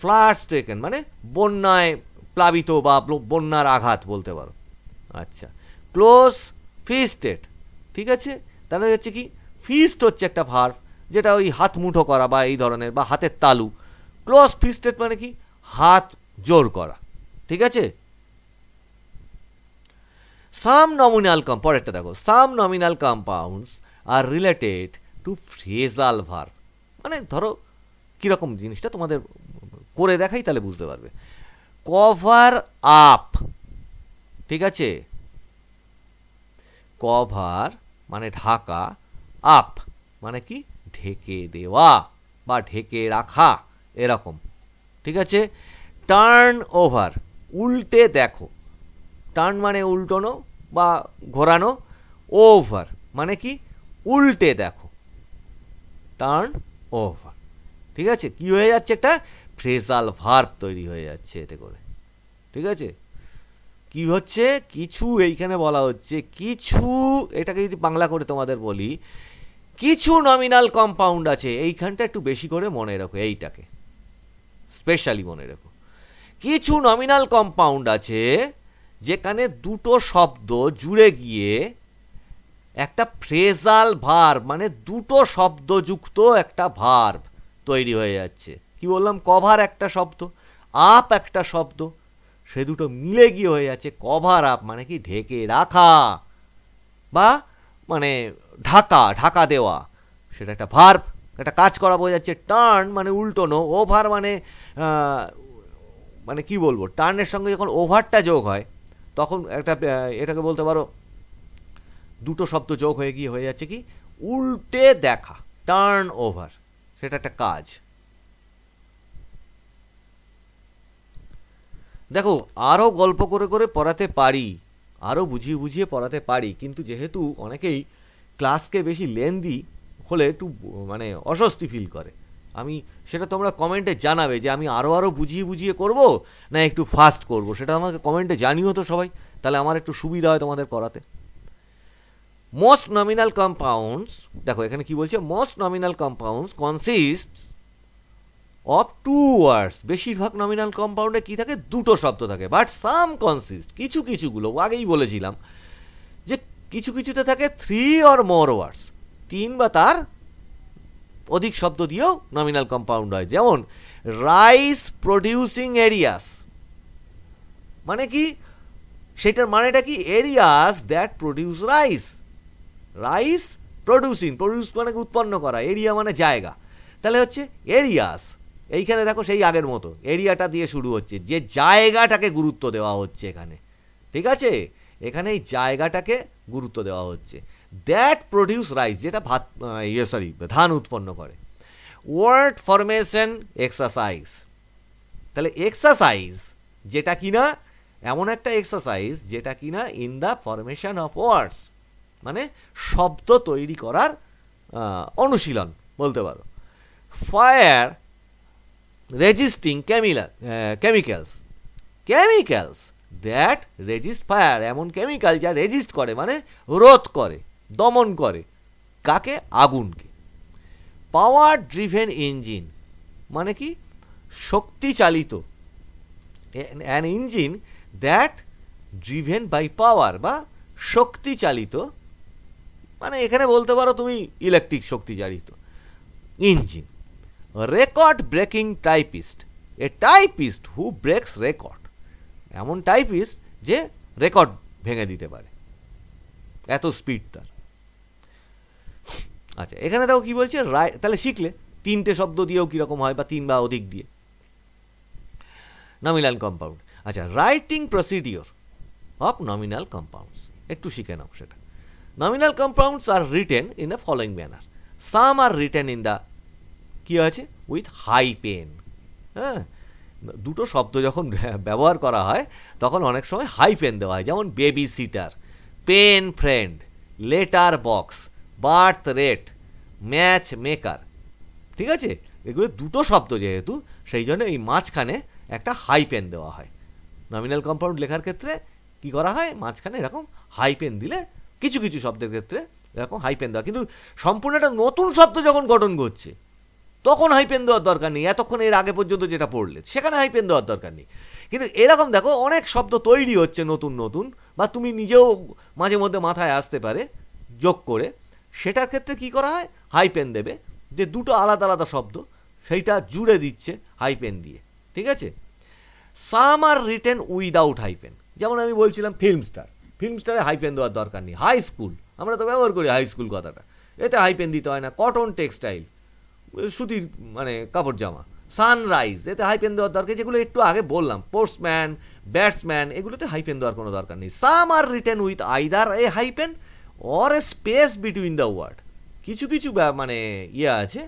ফ্লাড স্ট্রিকেন মানে বন্যায় প্লাবিত বা বন্যার আঘাত বলতে পারো আচ্ছা ক্লোজ ফিস্টেড ঠিক আছে তাহলে হচ্ছে কি ফিস্ট হচ্ছে একটা ভার্ভ যেটা ওই হাত মুঠো করা বা এই ধরনের বা হাতের তালু ক্লোজ ফিস্টেড মানে কি হাত জোর করা ঠিক আছে সাম নমিনাল কম পরেরটা দেখো some nominal compounds are related to phrasal verb মানে ধরো কীরকম জিনিসটা তোমাদের করে দেখাই তাহলে বুঝতে পারবে কভার আপ ঠিক আছে কভার মানে ঢাকা আপ মানে কি ঢেকে দেওয়া বা ঢেকে রাখা এরকম ঠিক আছে টার্ন ওভার উল্টে দেখো টার্ন মানে উল্টোনো বা ঘোরানো ওভার মানে কি উল্টে দেখো টার্ন ওভার ঠিক আছে কি হয়ে যাচ্ছে একটা ফ্রেজাল ভার্ব তৈরি হয়ে যাচ্ছে এতে করে ঠিক আছে কি হচ্ছে কিছু এইখানে বলা হচ্ছে কিছু এটাকে যদি বাংলা করে তোমাদের বলি কিছু নমিনাল কম্পাউন্ড আছে এইখানটা একটু বেশি করে মনে রাখো এইটাকে স্পেশালি মনে রাখো কিছু নমিনাল কম্পাউন্ড আছে যেখানে দুটো শব্দ জুড়ে গিয়ে একটা ফ্রেজাল ভার মানে দুটো শব্দযুক্ত একটা ভার তৈরি হয়ে যাচ্ছে কি বললাম কভার একটা শব্দ আপ একটা শব্দ সে দুটো মিলে গিয়ে হয়ে যাচ্ছে কভার আপ মানে কি ঢেকে রাখা বা মানে ঢাকা ঢাকা দেওয়া সেটা একটা ভার একটা কাজ করা বোঝা যাচ্ছে টার্ন মানে উল্টোনো ওভার মানে মানে কি বলবো টার্নের সঙ্গে যখন ওভারটা যোগ হয় তখন একটা এটাকে বলতে পারো দুটো শব্দ যোগ হয়ে গিয়ে হয়ে যাচ্ছে কি উল্টে দেখা টার্ন ওভার সেটা একটা কাজ দেখো আরও গল্প করে করে পড়াতে পারি আরও বুঝিয়ে বুঝিয়ে পড়াতে পারি কিন্তু যেহেতু অনেকেই ক্লাসকে বেশি লেন্দি হলে একটু মানে অস্বস্তি ফিল করে আমি সেটা তোমরা কমেন্টে জানাবে যে আমি আরও আরও বুঝিয়ে বুঝিয়ে করব না একটু ফাস্ট করব সেটা আমাকে কমেন্টে জানিও তো সবাই তাহলে আমার একটু সুবিধা হয় তোমাদের করাতে মোস্ট নমিনাল কম্পাউন্ডস দেখো এখানে কি বলছে most nominal compounds consist of two words বেশিরভাগ নমিনাল কম্পাউন্ডে কি থাকে দুটো শব্দ থাকে বাট সাম কনসিস্ট কিছু কিছুগুলো আগেই বলেছিলাম যে কিছু কিছুতে থাকে থ্রি অর মোর ওয়ার্ডস তিন বা তার অধিক শব্দ দিয়েও নমিনাল কম্পাউন্ড হয় যেমন রাইস প্রডিউসিং এরিয়াস মানে কি সেটার মানেটা কি areas that produce rice rice producing produce মানে উৎপন্ন করা এরিয়া মানে জায়গা তাহলে হচ্ছে এরিয়াস এইখানে দেখো সেই আগের মতো এরিয়াটা দিয়ে শুরু হচ্ছে যে জায়গাটাকে গুরুত্ব দেওয়া হচ্ছে এখানে ঠিক আছে এখানে এই জায়গাটাকে গুরুত্ব দেওয়া হচ্ছে দ্যাট প্রডিউস রাইস যেটা ভাত ইয়ে সরি ধান উৎপন্ন করে ওয়ার্ড ফরমেশন এক্সারসাইজ তাহলে এক্সারসাইজ যেটা কিনা এমন একটা এক্সারসাইজ যেটা কিনা in the formation of words মানে শব্দ তৈরি করার অনুশীলন বলতে পারো ফায়ার রেজিস্টিং কেমিলা chemicals chemicals that resist fire এমন কেমিক্যাল যা রেজিস্ট করে মানে রোধ করে দমন করে কাকে আগুনকে পাওয়ার ড্রিভেন ইঞ্জিন মানে কি শক্তি চালিত an engine that driven by power বা শক্তিচালিত মানে এখানে বলতে পারো তুমি ইলেকট্রিক শক্তি চালিত engine record breaking typist a typist who breaks record এমন টাইপিস্ট যে রেকর্ড ভেঙে দিতে পারে এত স্পিড তার আচ্ছা এখানে দেখো কী বলছে রাইট তাহলে শিখলে তিনটে শব্দ দিয়েও কীরকম হয় বা তিন বা অধিক দিয়ে নমিনাল কম্পাউন্ড আচ্ছা writing procedure of nominal compounds একটু শিখে নাও সেটা nominal compounds are written in the following manner some are written in the কী আছে উইথ হাই পেন হ্যাঁ দুটো শব্দ যখন ব্যবহার করা হয় তখন অনেক সময় হাই পেন দেওয়া হয় যেমন babysitter pen friend letter box birth rate matchmaker ঠিক আছে এগুলো দুটো শব্দ যেহেতু সেই জন্য এই মাঝখানে একটা হাই পেন দেওয়া হয় নমিনাল কম্পাউন্ড লেখার ক্ষেত্রে কি করা হয় মাঝখানে এরকম হাই পেন দিলে কিছু কিছু শব্দের ক্ষেত্রে এরকম হাই পেন দেওয়া কিন্তু সম্পূর্ণ একটা নতুন শব্দ যখন গঠন করছে তখন হাই পেন দেওয়ার দরকার নেই এতক্ষণ এর আগে পর্যন্ত যেটা পড়লে সেখানে হাই পেন দেওয়ার দরকার নেই কিন্তু এরকম দেখো অনেক শব্দ তৈরি হচ্ছে নতুন নতুন বা তুমি নিজেও মাঝে মধ্যে মাথায় আসতে পারে যোগ করে সেটার ক্ষেত্রে কি করা হয় হাইপেন দেবে যে দুটো আলাদা আলাদা শব্দ সেইটা জুড়ে দিচ্ছে হাইপেন দিয়ে ঠিক আছে some are written without hyphen যেমন আমি বলছিলাম ফিল্ম স্টার ফিল্ম স্টারে হাইপেন দেওয়ার দরকার নেই হাই স্কুল আমরা তো ব্যবহার করি হাই স্কুল কথাটা এতে হাইপেন দিতে হয় না কটন টেক্সটাইল সুতির মানে কাপড় জামা সানরাইজ এতে হাইপেন দেওয়ার দরকার যেগুলো একটু আগে বললাম স্পোর্টসম্যান ব্যাটসম্যান এগুলোতে হাইপেন দেওয়ার কোনো দরকার নেই some are written with either a hyphen or a space between the word কিছু কিছু মানে ইয়ে আছে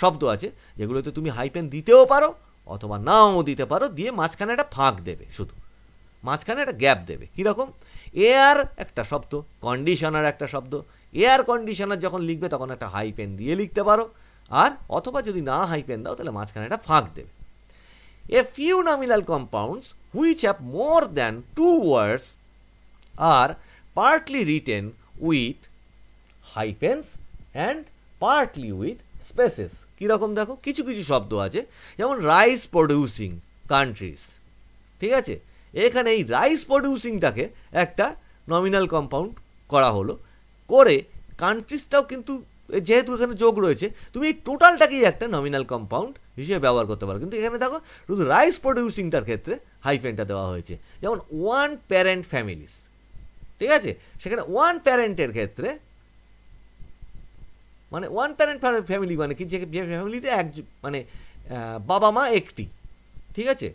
শব্দ আছে যেগুলোতে তুমি হাইপেন দিতেও পারো অথবা নাও দিতে পারো দিয়ে মাঝখানে একটা ফাঁক দেবে শুধু মাঝখানে একটা গ্যাপ দেবে কীরকম এয়ার একটা শব্দ কন্ডিশনার একটা শব্দ এয়ার কন্ডিশনার যখন লিখবে তখন একটা হাইপেন দিয়ে লিখতে পারো আর অথবা যদি না হাইপেন দাও তাহলে মাঝখানে একটা ফাঁক দেবে a few nominal compounds which have more than two words are partly written with hyphens and partly with spaces কীরকম দেখো কিছু কিছু শব্দ আছে যেমন রাইস প্রডিউসিং কান্ট্রিজ ঠিক আছে এখানে এই রাইস প্রডিউসিংটাকে একটা নমিনাল কম্পাউন্ড করা হলো করে কান্ট্রিজটাও কিন্তু যেহেতু এখানে যোগ রয়েছে তুমি এই টোটালটাকেই একটা নমিনাল কম্পাউন্ড হিসেবে ব্যবহার করতে পারো কিন্তু এখানে দেখো শুধু রাইস প্রডিউসিংটার ক্ষেত্রে হাইফেনটা দেওয়া হয়েছে যেমন ওয়ান প্যারেন্ট ফ্যামিলিস ঠিক আছে সেখানে ওয়ান প্যারেন্টের ক্ষেত্রে মানে ওয়ান প্যারেন্ট ফ্যামিলি মানে কি যে ফ্যামিলিতে এক মানে বাবা মা একটি ঠিক আছে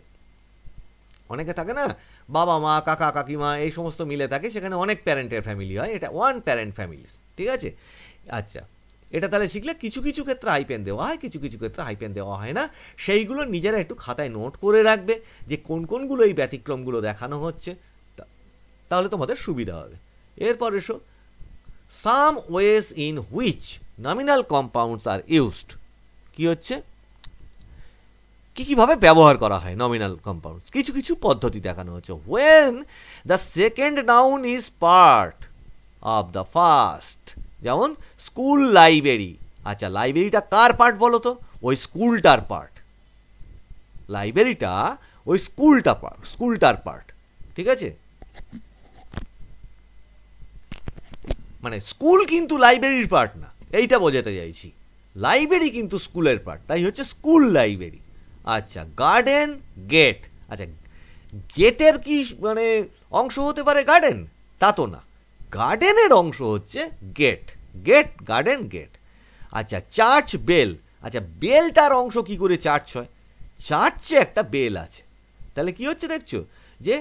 অনেকে থাকে না বাবা মা কাকা কাকিমা এই সমস্ত মিলে থাকে সেখানে অনেক প্যারেন্টের ফ্যামিলি হয় এটা ওয়ান প্যারেন্ট ফ্যামিলিস ঠিক আছে আচ্ছা এটা তাহলে শিখলে কিছু কিছু ক্ষেত্রে হাইপেন দেওয়া হয় কিছু কিছু ক্ষেত্রে হাইপেন দেওয়া হয় না সেইগুলো নিজেরা একটু খাতায় নোট করে রাখবে যে কোন কোনগুলো এই ব্যতিক্রমগুলো দেখানো হচ্ছে তাহলে তোমাদের সুবিধা হবে এরপর এসো some ways in which nominal compounds are used কি হচ্ছে কী কীভাবে ব্যবহার করা হয় নমিনাল কম্পাউন্ডস কিছু কিছু পদ্ধতি দেখানো হচ্ছে when the second noun is part of the first যেমন স্কুল লাইব্রেরি আচ্ছা লাইব্রেরিটা কার পার্ট বলো তো ওই স্কুলটার পার্ট লাইব্রেরিটা ওই স্কুলটা পার্ট স্কুলটার পার্ট ঠিক আছে মানে স্কুল কিন্তু লাইব্রেরির পার্ট না এইটা বোঝাতে চাইছি লাইব্রেরি কিন্তু স্কুলের পার্ট তাই হচ্ছে স্কুল লাইব্রেরি আচ্ছা গার্ডেন গেট আচ্ছা গেটের কি মানে অংশ হতে পারে গার্ডেন তা তো না গার্ডেনের অংশ হচ্ছে গেট গেট গার্ডেন গেট আচ্ছা চার্চ বেল আচ্ছা বেলটার অংশ কি করে চার্চ হয় চার্চে একটা বেল আছে তাহলে কি হচ্ছে দেখছো যে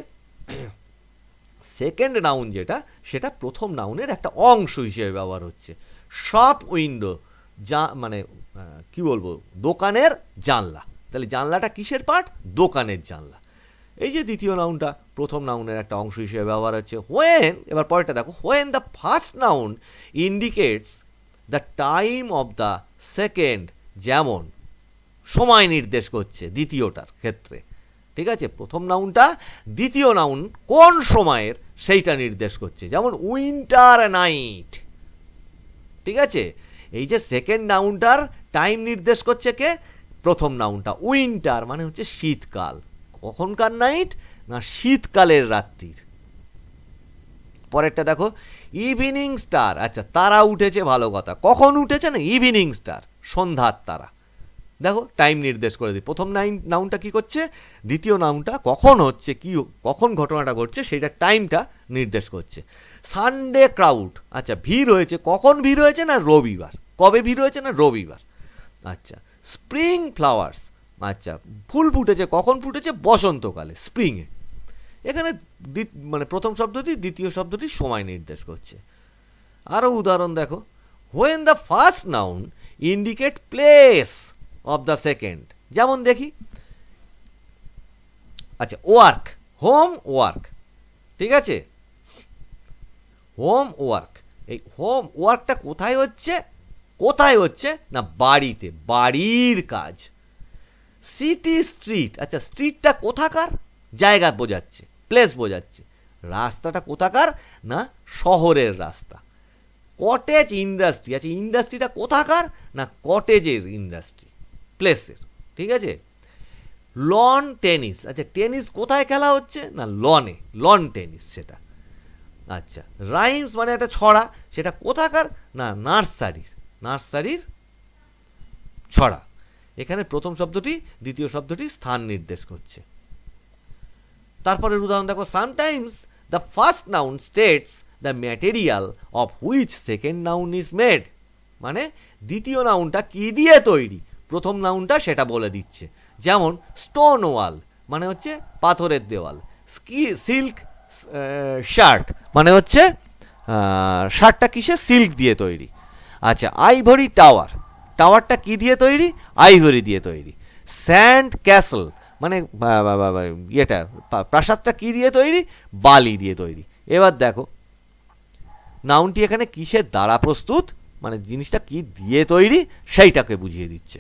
সেকেন্ড নাউন যেটা সেটা প্রথম নাউনের একটা অংশ হিসেবে ব্যবহার হচ্ছে শপ উইন্ডো যা মানে কি বলবো দোকানের জানলা তাহলে জানলাটা কিসের পার্ট দোকানের জানলা এই যে দ্বিতীয় নাউনটা প্রথম নাউনের একটা অংশ হিসেবে ব্যবহার হচ্ছে হোয়েন এবার পরেরটা দেখো when the first noun indicates the time of the second যেমন সময় নির্দেশ করছে দ্বিতীয়টার ক্ষেত্রে ঠিক আছে প্রথম নাউনটা দ্বিতীয় নাউন কোন সময়ের সেইটা নির্দেশ করছে যেমন উইন্টার নাইট ঠিক আছে এই যে সেকেন্ড নাউনটার টাইম নির্দেশ করছে কে প্রথম নাউনটা উইন্টার মানে হচ্ছে শীতকাল কখনকার নাইট না শীতকালের রাত্রির পরেরটা দেখো ইভিনিং স্টার আচ্ছা তারা উঠেছে ভালো কথা কখন উঠেছে না ইভিনিং স্টার সন্ধ্যার তারা দেখো টাইম নির্দেশ করে দিই প্রথম নাইন নাউনটা কি করছে দ্বিতীয় নাউনটা কখন হচ্ছে কি কখন ঘটনাটা ঘটছে সেটা টাইমটা নির্দেশ করছে সানডে ক্রাউড আচ্ছা ভিড় হয়েছে কখন ভিড় হয়েছে না রবিবার কবে ভিড় হয়েছে না রবিবার আচ্ছা স্প্রিং ফ্লাওয়ার্স আচ্ছা ফুল ফুটেছে কখন ফুটেছে বসন্তকালে স্প্রিংয়ে এখানে মানে প্রথম শব্দটি দ্বিতীয় শব্দটি সময় নির্দেশ করছে আরও উদাহরণ দেখো when the first noun indicate place of the second যেমন দেখি আচ্ছা ওয়ার্ক হোম ওয়ার্ক ঠিক আছে হোম ওয়ার্ক এই হোম ওয়ার্কটা কোথায় হচ্ছে কোথায় হচ্ছে না বাড়িতে বাড়ির কাজ সিটি স্ট্রিট আচ্ছা স্ট্রিটটা কোথাকার জায়গা বোঝাচ্ছে প্লেস বোঝাচ্ছে রাস্তাটা কোথাকার না শহরের রাস্তা কটেজ ইন্ডাস্ট্রি আচ্ছা ইন্ডাস্ট্রিটা কোথাকার না কটেজের ইন্ডাস্ট্রি প্লেসের ঠিক আছে লন টেনিস আচ্ছা টেনিস কোথায় খেলা হচ্ছে না লনে লন টেনিস সেটা আচ্ছা রাইমস মানে একটা ছড়া সেটা কোথাকার না নার্সারির নার্সারির ছড়া এখানে প্রথম শব্দটি দ্বিতীয় শব্দটি স্থান নির্দেশ করছে তারপরের উদাহরণ দেখো sometimes the first noun states the material of which second noun is made মানে দ্বিতীয় নাউনটা কী দিয়ে তৈরি প্রথম নাউনটা সেটা বলে দিচ্ছে যেমন স্টোন ওয়াল মানে হচ্ছে পাথরের দেওয়াল স্কি সিল্ক শার্ট মানে হচ্ছে শার্টটা কিসে সিল্ক দিয়ে তৈরি আচ্ছা আইভরি টাওয়ার টাওয়ারটা কি দিয়ে তৈরি আইভরি দিয়ে তৈরি স্যান্ড ক্যাসল মানে ইয়েটা প্রাসাদটা কি দিয়ে তৈরি বালি দিয়ে তৈরি এবার দেখো নাউনটি এখানে কিসের দ্বারা প্রস্তুত মানে জিনিসটা কি দিয়ে তৈরি সেইটাকে বুঝিয়ে দিচ্ছে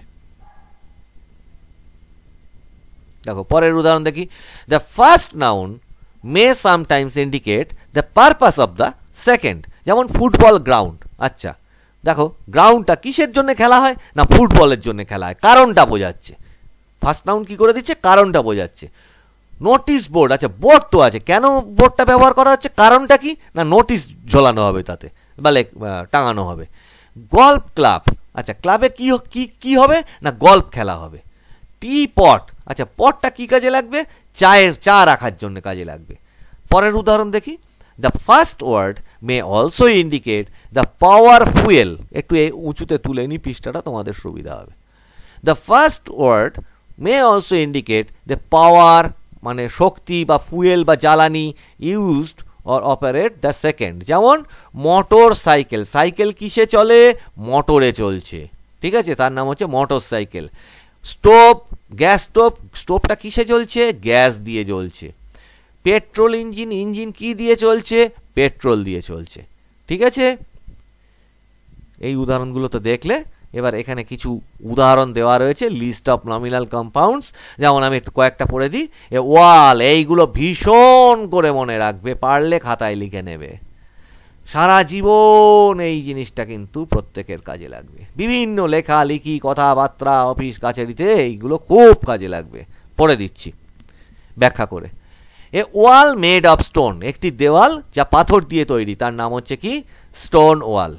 দেখো পরের উদাহরণ দেখি the first noun may sometimes indicate the purpose of the second যেমন ফুটবল গ্রাউন্ড আচ্ছা দেখো গ্রাউন্ডটা কিসের জন্য খেলা হয় না ফুটবলের জন্য খেলা হয় কারণটা বোঝাচ্ছে ফার্স্ট নাউন কী করে দিচ্ছে কারণটা বোঝাচ্ছে নোটিশ বোর্ড আচ্ছা বোর্ড তো আছে কেন বোর্ডটা ব্যবহার করা হচ্ছে কারণটা কি না নোটিশ ঝোলানো হবে তাতে বা টাঙানো হবে গল্ফ ক্লাব আচ্ছা ক্লাবে কী কী কী হবে না গল্ফ খেলা হবে টি পট আচ্ছা পটটা কী কাজে লাগবে চায়ের চা রাখার জন্য কাজে লাগবে পরের উদাহরণ দেখি the first word may also indicate the power fuel একটু এই উঁচুতে তুলে নি পৃষ্ঠাটা তোমাদের সুবিধা হবে the first word may also indicate the power মানে শক্তি বা ফুয়েল বা জ্বালানি used or operate the second যেমন মোটর সাইকেল সাইকেল কিসে চলে মোটরে চলছে ঠিক আছে তার নাম হচ্ছে motorcycle stove gas stove স্টোভটা কিসে চলছে গ্যাস দিয়ে চলছে পেট্রোল ইঞ্জিন ইঞ্জিন কি দিয়ে চলছে পেট্রোল দিয়ে চলছে ঠিক আছে এই উদাহরণগুলো তো দেখলে এবার এখানে কিছু উদাহরণ দেওয়া রয়েছে লিস্ট অফ নমিনাল কম্পাউন্ডস যেমন আমি একটু কয়েকটা পড়ে দিই ওয়াল এইগুলো ভীষণ করে মনে রাখবে পারলে খাতায় লিখে নেবে সারা জীবন এই জিনিসটা কিন্তু প্রত্যেকের কাজে লাগবে বিভিন্ন লেখা লিখি কথাবার্তা অফিস কাছারিতে এইগুলো খুব কাজে লাগবে পড়ে দিচ্ছি ব্যাখ্যা করে a wall made of stone একটি দেওয়াল যা পাথর দিয়ে তৈরি তার নাম হচ্ছে কি স্টোন ওয়াল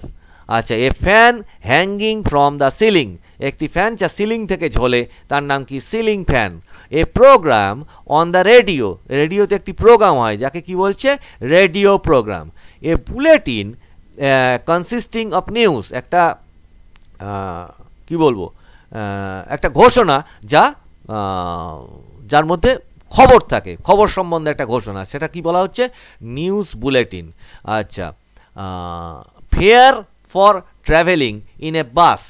আচ্ছা a fan hanging from the ceiling একটি ফ্যান যা সিলিং থেকে ঝোলে তার নাম কি ceiling fan a programme on the radio রেডিওতে একটি প্রোগ্রাম হয় যাকে কি বলছে radio programme a bulletin consisting of news একটা কি বলবো একটা ঘোষণা যা যার মধ্যে খবর থাকে খবর সম্বন্ধে একটা ঘোষণা সেটা কি বলা হচ্ছে নিউজ বুলেটিন আচ্ছা fare for travelling in a bus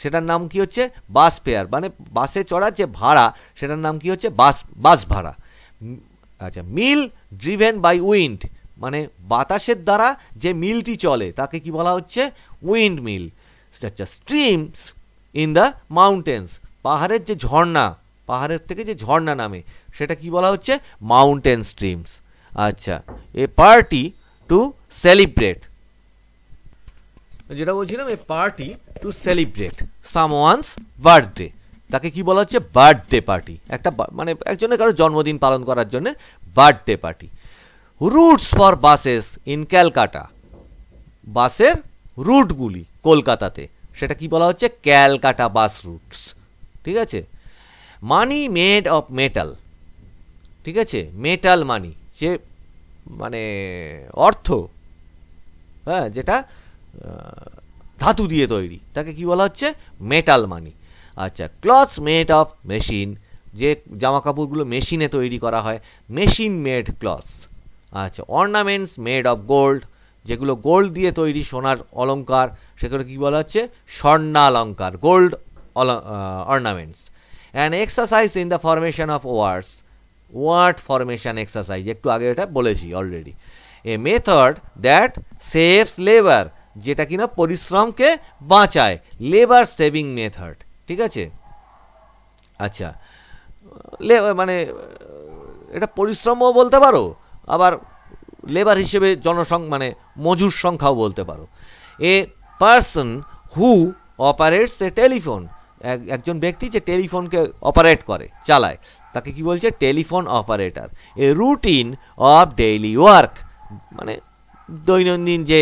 সেটার নাম কি হচ্ছে বাস ফেয়ার মানে বাসে চড়ার যে ভাড়া সেটার নাম কি হচ্ছে বাস বাস ভাড়া আচ্ছা মিল ড্রিভেন বাই উইন্ড মানে বাতাসের দ্বারা যে মিলটি চলে তাকে কি বলা হচ্ছে উইন্ড মিল আচ্ছা স্ট্রিমস ইন দ্য মাউন্টেন্স পাহাড়ের যে ঝর্ণা পাহাড়ের থেকে যে ঝর্ণা নামে সেটা কি বলা হচ্ছে মাউন্টেন স্ট্রিমস আচ্ছা এ পার্টি টু সেলিব্রেট যেটা বলছিলাম a party to celebrate someone's birthday তাকে কি বলা হচ্ছে বার্থডে পার্টি একটা মানে একজনের কারো জন্মদিন পালন করার জন্য birthday party routes for buses in Calcutta বাসের রুটগুলি কলকাতাতে সেটা কি বলা হচ্ছে ক্যালকাটা বাস রুটস ঠিক আছে মানি মেড অফ মেটাল ঠিক আছে মেটাল মানি যে মানে অর্থ হ্যাঁ যেটা ধাতু দিয়ে তৈরি তাকে কি বলা হচ্ছে মেটাল মানি আচ্ছা ক্লথস মেড অফ মেশিন যে জামা কাপড়গুলো মেশিনে তৈরি করা হয় মেশিন মেড ক্লথস আচ্ছা অর্নামেন্টস মেড অফ গোল্ড যেগুলো গোল্ড দিয়ে তৈরি সোনার অলঙ্কার সেগুলো কী বলা হচ্ছে স্বর্ণালঙ্কার gold ornaments and exercise in the formation of words word formation exercise একটু আগে এটা বলেছি already a method that saves labour যেটা কিনা পরিশ্রমকে বাঁচায় লেবার সেভিং মেথড ঠিক আছে আচ্ছা মানে এটা পরিশ্রমও বলতে পারো আবার লেবার হিসেবে জনসং মানে মজুর সংখ্যাও বলতে পারো a person who operates a telephone একজন ব্যক্তি যে টেলিফোনকে অপারেট করে চালায় তাকে কি বলছে telephone operator a routine of daily work মানে দৈনন্দিন যে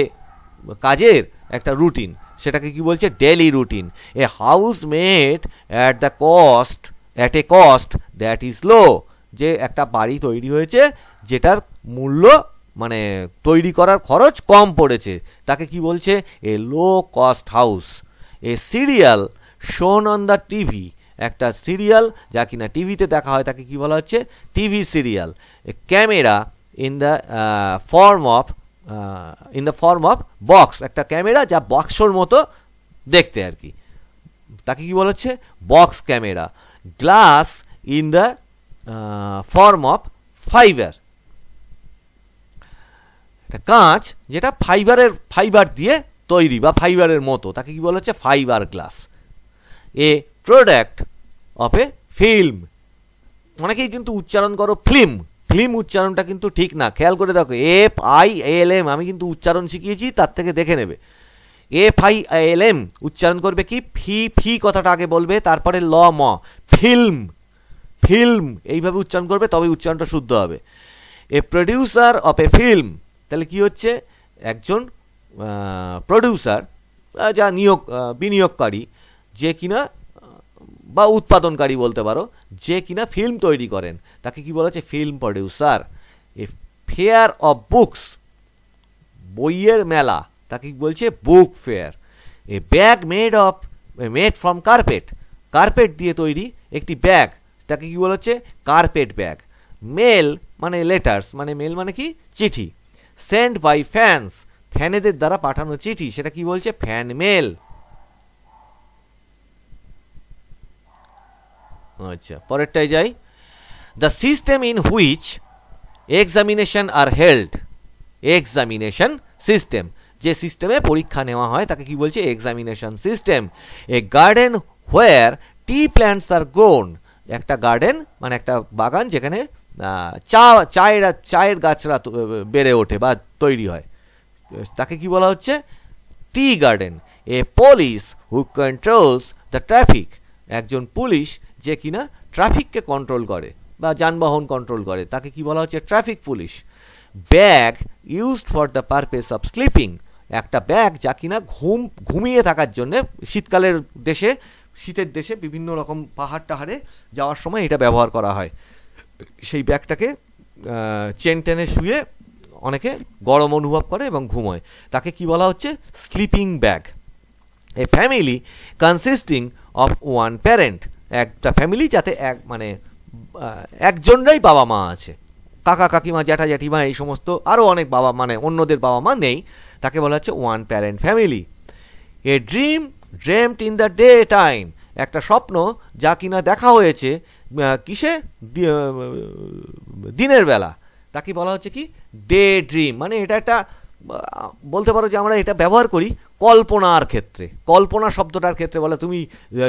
কাজের একটা রুটিন সেটাকে কি বলছে daily routine a house made at the cost at a cost that is low যে একটা বাড়ি তৈরি হয়েছে যেটার মূল্য মানে তৈরি করার খরচ কম পড়েছে তাকে কি বলছে a low cost house a serial shown on the TV একটা সিরিয়াল যা কিনা টিভিতে দেখা হয় তাকে কি বলা হচ্ছে TV serial camera in the form of in the form of box একটা ক্যামেরা যা বক্সর মতো দেখতে আর কি তাকে কি বলা হচ্ছে box camera glass in the form of fibre একটা কাঁচ যেটা ফাইবারের ফাইবার দিয়ে তৈরি বা ফাইবারের মতো তাকে কি বলা হচ্ছে fibre glass a product of a film অনেকেই কিন্তু উচ্চারণ করো ফিল্ম ফিল্ম উচ্চারণটা কিন্তু ঠিক না খেয়াল করে দেখো এফ আই এল এম আমি কিন্তু উচ্চারণ শিখিয়েছি তার থেকে দেখে নেবে এফ আই এল এম উচ্চারণ করবে কি ফি ফি কথাটা আগে বলবে তারপরে ল ম ফিল্ম ফিল্ম এইভাবে উচ্চারণ করবে তবে উচ্চারণটা শুদ্ধ হবে a producer of a film তাহলে কি হচ্ছে একজন প্রডিউসার যা নিয়োগ বিনিয়োগকারী যে কিনা বা উৎপাদনকারী বলতে পারো যে কিনা ফিল্ম তৈরি করেন তাকে কি বলা হচ্ছে film producer a fair of books বইয়ের মেলা তাকে বলছে book fair a bag made of made from carpet carpet দিয়ে তৈরি একটি ব্যাগ তাকে কী বলা হচ্ছে কার্পেট ব্যাগ মেল মানে লেটার্স মানে মেল মানে কি চিঠি সেন্ড বাই ফ্যান্স ফ্যানেদের দ্বারা পাঠানো চিঠি সেটা কি বলছে ফ্যান মেল আচ্ছা পরেরটাই যাই the system in which examination are held examination system যে সিস্টেমে পরীক্ষা নেওয়া হয় তাকে কি বলছে examination system a garden where tea plants are grown একটা গার্ডেন মানে একটা বাগান যেখানে চা চায়ের চায়ের গাছরা বেড়ে ওঠে বা তৈরি হয় তাকে কি বলা হচ্ছে tea garden a police who controls the traffic একজন পুলিশ যে কিনা ট্রাফিককে কন্ট্রোল করে বা যানবাহন কন্ট্রোল করে তাকে কি বলা হচ্ছে traffic police bag used for the purpose of sleeping একটা ব্যাগ যা কিনা ঘুম ঘুমিয়ে থাকার জন্যে শীতকালের দেশে শীতের দেশে বিভিন্ন রকম পাহাড় টাহাড়ে যাওয়ার সময় এটা ব্যবহার করা হয় সেই ব্যাগটাকে চেন টেনে শুয়ে অনেকে গরম অনুভব করে এবং ঘুমোয় তাকে কি বলা হচ্ছে sleeping bag a family consisting of one parent একটা ফ্যামিলি যাতে এক মানে একজনরাই বাবা মা আছে কাকা কাকিমা জ্যাঠা জ্যাঠিমা এই সমস্ত আরও অনেক বাবা মানে অন্যদের বাবা মা নেই তাকে বলা হচ্ছে one parent family a dream dreamed in the daytime একটা স্বপ্ন যা কিনা দেখা হয়েছে কিসে দিনের বেলা তাকে বলা হচ্ছে কি ডে ড্রিম মানে এটা একটা বলতে পারো যে আমরা এটা ব্যবহার করি কল্পনার ক্ষেত্রে কল্পনা শব্দটার ক্ষেত্রে বলে তুমি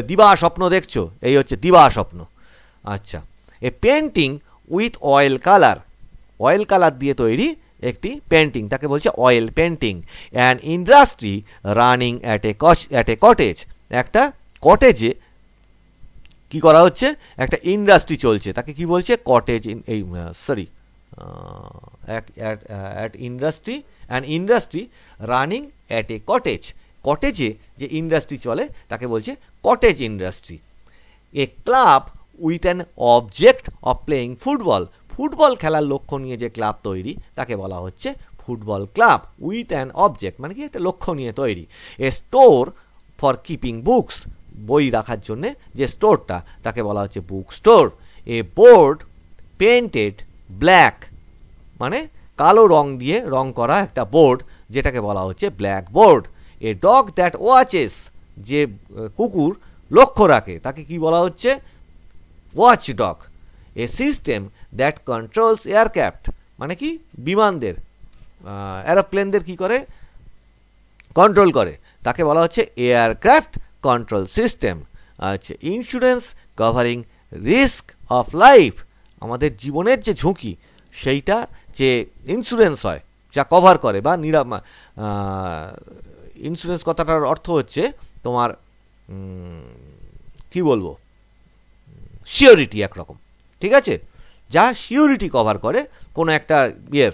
দিবা স্বপ্ন দেখছো এই হচ্ছে দিবা স্বপ্ন আচ্ছা a painting with oil colour oil colour দিয়ে তৈরি একটি পেন্টিং তাকে বলছে oil painting an industry running at a at a cottage একটা কটেজে কি করা হচ্ছে একটা ইন্ডাস্ট্রি চলছে তাকে কি বলছে কটেজ এই sorry at industry an industry running at a cottage কটেজে যে ইন্ডাস্ট্রি চলে তাকে বলছে cottage industry a club with an object of playing football football খেলার লক্ষ্য নিয়ে যে ক্লাব তৈরি তাকে বলা হচ্ছে football club with an object মানে কি একটা লক্ষ্য নিয়ে তৈরি a store for keeping books বই রাখার জন্যে যে স্টোরটা তাকে বলা হচ্ছে book store a board painted black মানে কালো রং দিয়ে রং করা একটা বোর্ড যেটাকে বলা হচ্ছে black board a dog that watches যে কুকুর লক্ষ্য রাখে তাকে কি বলা হচ্ছে watch dog a system that controls aircraft মানে কি বিমানদের অ্যারোপ্লেনদের কি করে কন্ট্রোল করে তাকে বলা হচ্ছে এয়ারক্রাফ্ট কন্ট্রোল সিস্টেম আচ্ছা insurance covering risk of life আমাদের জীবনের যে ঝুঁকি সেইটা যে ইন্স্যুরেন্স হয় যা কভার করে বা নিরাম ইন্স্যুরেন্স কথাটার অর্থ হচ্ছে তোমার কি বলবো শিওরিটি একরকম ঠিক আছে যা সিওরিটি কভার করে কোনো একটা ইয়ের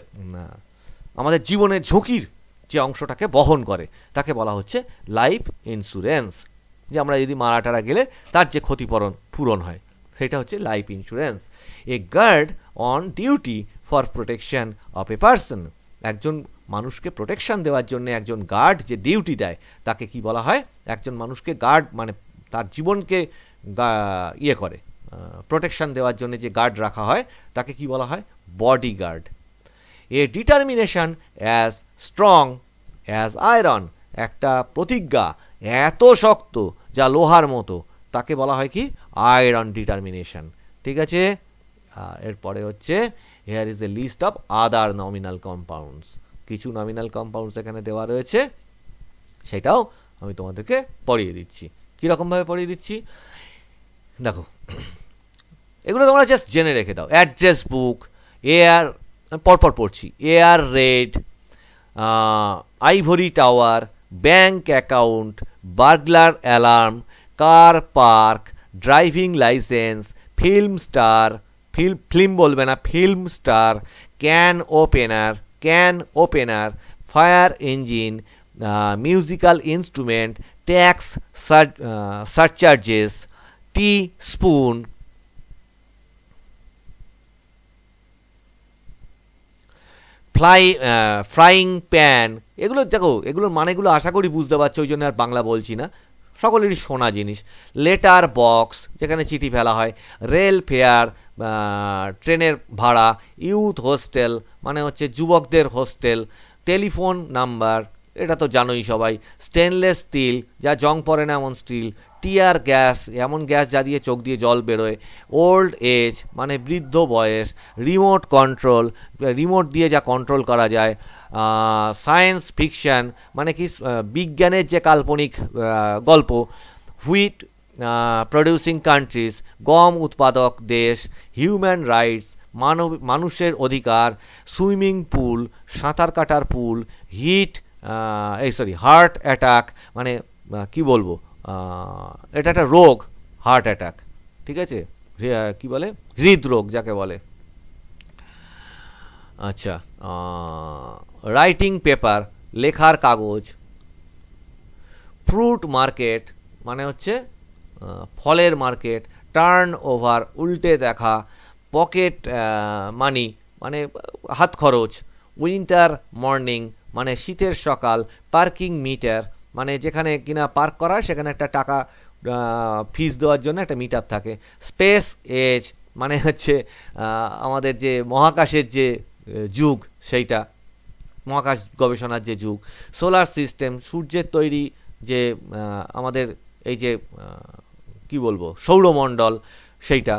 আমাদের জীবনের ঝুঁকির যে অংশটাকে বহন করে তাকে বলা হচ্ছে লাইফ ইন্স্যুরেন্স যে আমরা যদি মারা টারা গেলে তার যে ক্ষতিপূরণ পূরণ হয় সেটা হচ্ছে life insurance a guard on duty for protection of a person একজন মানুষকে প্রোটেকশন দেওয়ার জন্য একজন গার্ড যে ডিউটি দেয় তাকে কি বলা হয় একজন মানুষকে গার্ড মানে তার জীবনকে ইয়ে করে প্রোটেকশন দেওয়ার জন্য যে গার্ড রাখা হয় তাকে কি বলা হয় body guard a determination as strong as iron একটা প্রতিজ্ঞা এত শক্ত যা লোহার মতো তাকে বলা হয় কি আয়রন ডিটারমিনেশন ঠিক আছে এরপরে হচ্ছে here is a list of other nominal compounds কিছু নমিনাল কম্পাউন্ডস এখানে দেওয়া রয়েছে সেটাও আমি তোমাদেরকে পড়িয়ে দিচ্ছি কীরকমভাবে পড়িয়ে দিচ্ছি দেখো এগুলো তোমরা জাস্ট জেনে রেখে দাও অ্যাড্রেস বুক এয়ার পরপর পড়ছি air raid ivory tower bank account burglar alarm car park driving licence film star fill film বলবে না film star can opener can opener fire engine musical instrument tax সার surcharges teaspoon. Fly frying pan এগুলো দেখো এগুলোর মানেগুলো আশা করি বুঝতে পারছো ওই জন্য আর বাংলা বলছি না সকলেরই শোনা জিনিস লেটার বক্স যেখানে চিঠি ফেলা হয় রেল ফেয়ার uh, ট্রেনের ভাড়া ইউথ হোস্টেল মানে হচ্ছে যুবকদের হোস্টেল টেলিফোন নাম্বার এটা তো জানোই সবাই স্টেনলেস স্টিল যা জং পরে না এমন স্টিল টিয়ার গ্যাস এমন গ্যাস যা দিয়ে চোখ দিয়ে জল বেরোয় ওল্ড এজ মানে বৃদ্ধ বয়স রিমোট কন্ট্রোল রিমোট দিয়ে যা কন্ট্রোল করা যায় সায়েন্স ফিকশান মানে কি বিজ্ঞানের যে কাল্পনিক গল্প হুইট প্রডিউসিং কান্ট্রিজ গম উৎপাদক দেশ হিউম্যান রাইটস মানব মানুষের অধিকার সুইমিং পুল সাঁতার কাটার পুল হিট এই সরি হার্ট অ্যাটাক মানে কি বলবো এটা একটা রোগ হার্ট অ্যাটাক ঠিক আছে কি বলে হৃদরোগ যাকে বলে আচ্ছা রাইটিং পেপার লেখার কাগজ ফ্রুট মার্কেট মানে হচ্ছে ফলের মার্কেট টার্ন ওভার উল্টে দেখা পকেট মানি মানে হাত খরচ উইন্টার মর্নিং মানে শীতের সকাল পার্কিং মিটার মানে যেখানে কিনা পার্ক করা সেখানে একটা টাকা ফিস দেওয়ার জন্য একটা মিটার থাকে স্পেস এজ মানে হচ্ছে আমাদের যে মহাকাশের যে যুগ সেইটা মহাকাশ গবেষণার যে যুগ সোলার সিস্টেম সূর্যের তৈরি যে আমাদের এই যে কি বলবো সৌরমণ্ডল সেইটা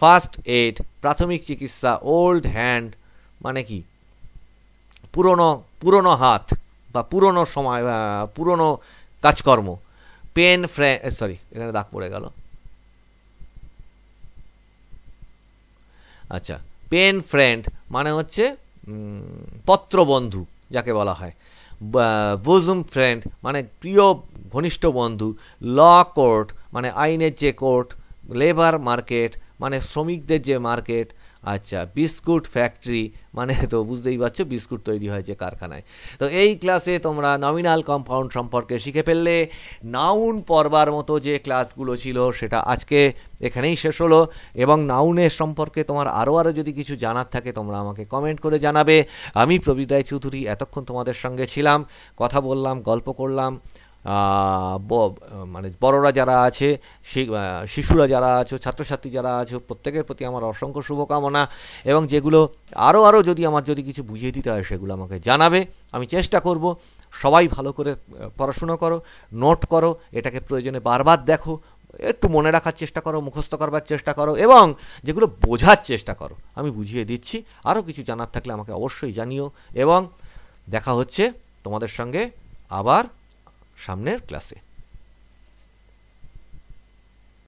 ফার্স্ট এড প্রাথমিক চিকিৎসা ওল্ড হ্যান্ড মানে কি পুরনো পুরনো হাত বা পুরনো সময় পুরনো কাজকর্ম পেন ফ্রে সরি এখানে দাগ পড়ে গেল আচ্ছা পেন ফ্রেন্ড মানে হচ্ছে পত্রবন্ধু যাকে বলা হয় বুজুম ফ্রেন্ড মানে প্রিয় ঘনিষ্ঠ বন্ধু ল কোর্ট মানে আইনের যে কোর্ট লেবার মার্কেট মানে শ্রমিকদের যে মার্কেট আচ্ছা বিস্কুট ফ্যাক্টরি মানে তো বুঝতেই পারছো বিস্কুট তৈরি হয়েছে কারখানায় তো এই ক্লাসে তোমরা নমিনাল কম্পাউন্ড সম্পর্কে শিখে ফেললে নাউন পড়বার মতো যে ক্লাসগুলো ছিল সেটা আজকে এখানেই শেষ হলো এবং নাউনের সম্পর্কে তোমার আরও আরও যদি কিছু জানার থাকে তোমরা আমাকে কমেন্ট করে জানাবে আমি প্রবীর রায় চৌধুরী এতক্ষণ তোমাদের সঙ্গে ছিলাম কথা বললাম গল্প করলাম মানে বড়রা যারা আছে শিশুরা যারা আছো ছাত্রছাত্রী যারা আছো প্রত্যেকের প্রতি আমার অসংখ্য শুভকামনা এবং যেগুলো আরও আরও যদি আমার যদি কিছু বুঝিয়ে দিতে হয় সেগুলো আমাকে জানাবে আমি চেষ্টা করব সবাই ভালো করে পড়াশুনো করো নোট করো এটাকে প্রয়োজনে বারবার দেখো একটু মনে রাখার চেষ্টা করো মুখস্থ করবার চেষ্টা করো এবং যেগুলো বোঝার চেষ্টা করো আমি বুঝিয়ে দিচ্ছি আরও কিছু জানার থাকলে আমাকে অবশ্যই জানিও এবং দেখা হচ্ছে তোমাদের সঙ্গে আবার সামনের ক্লাসে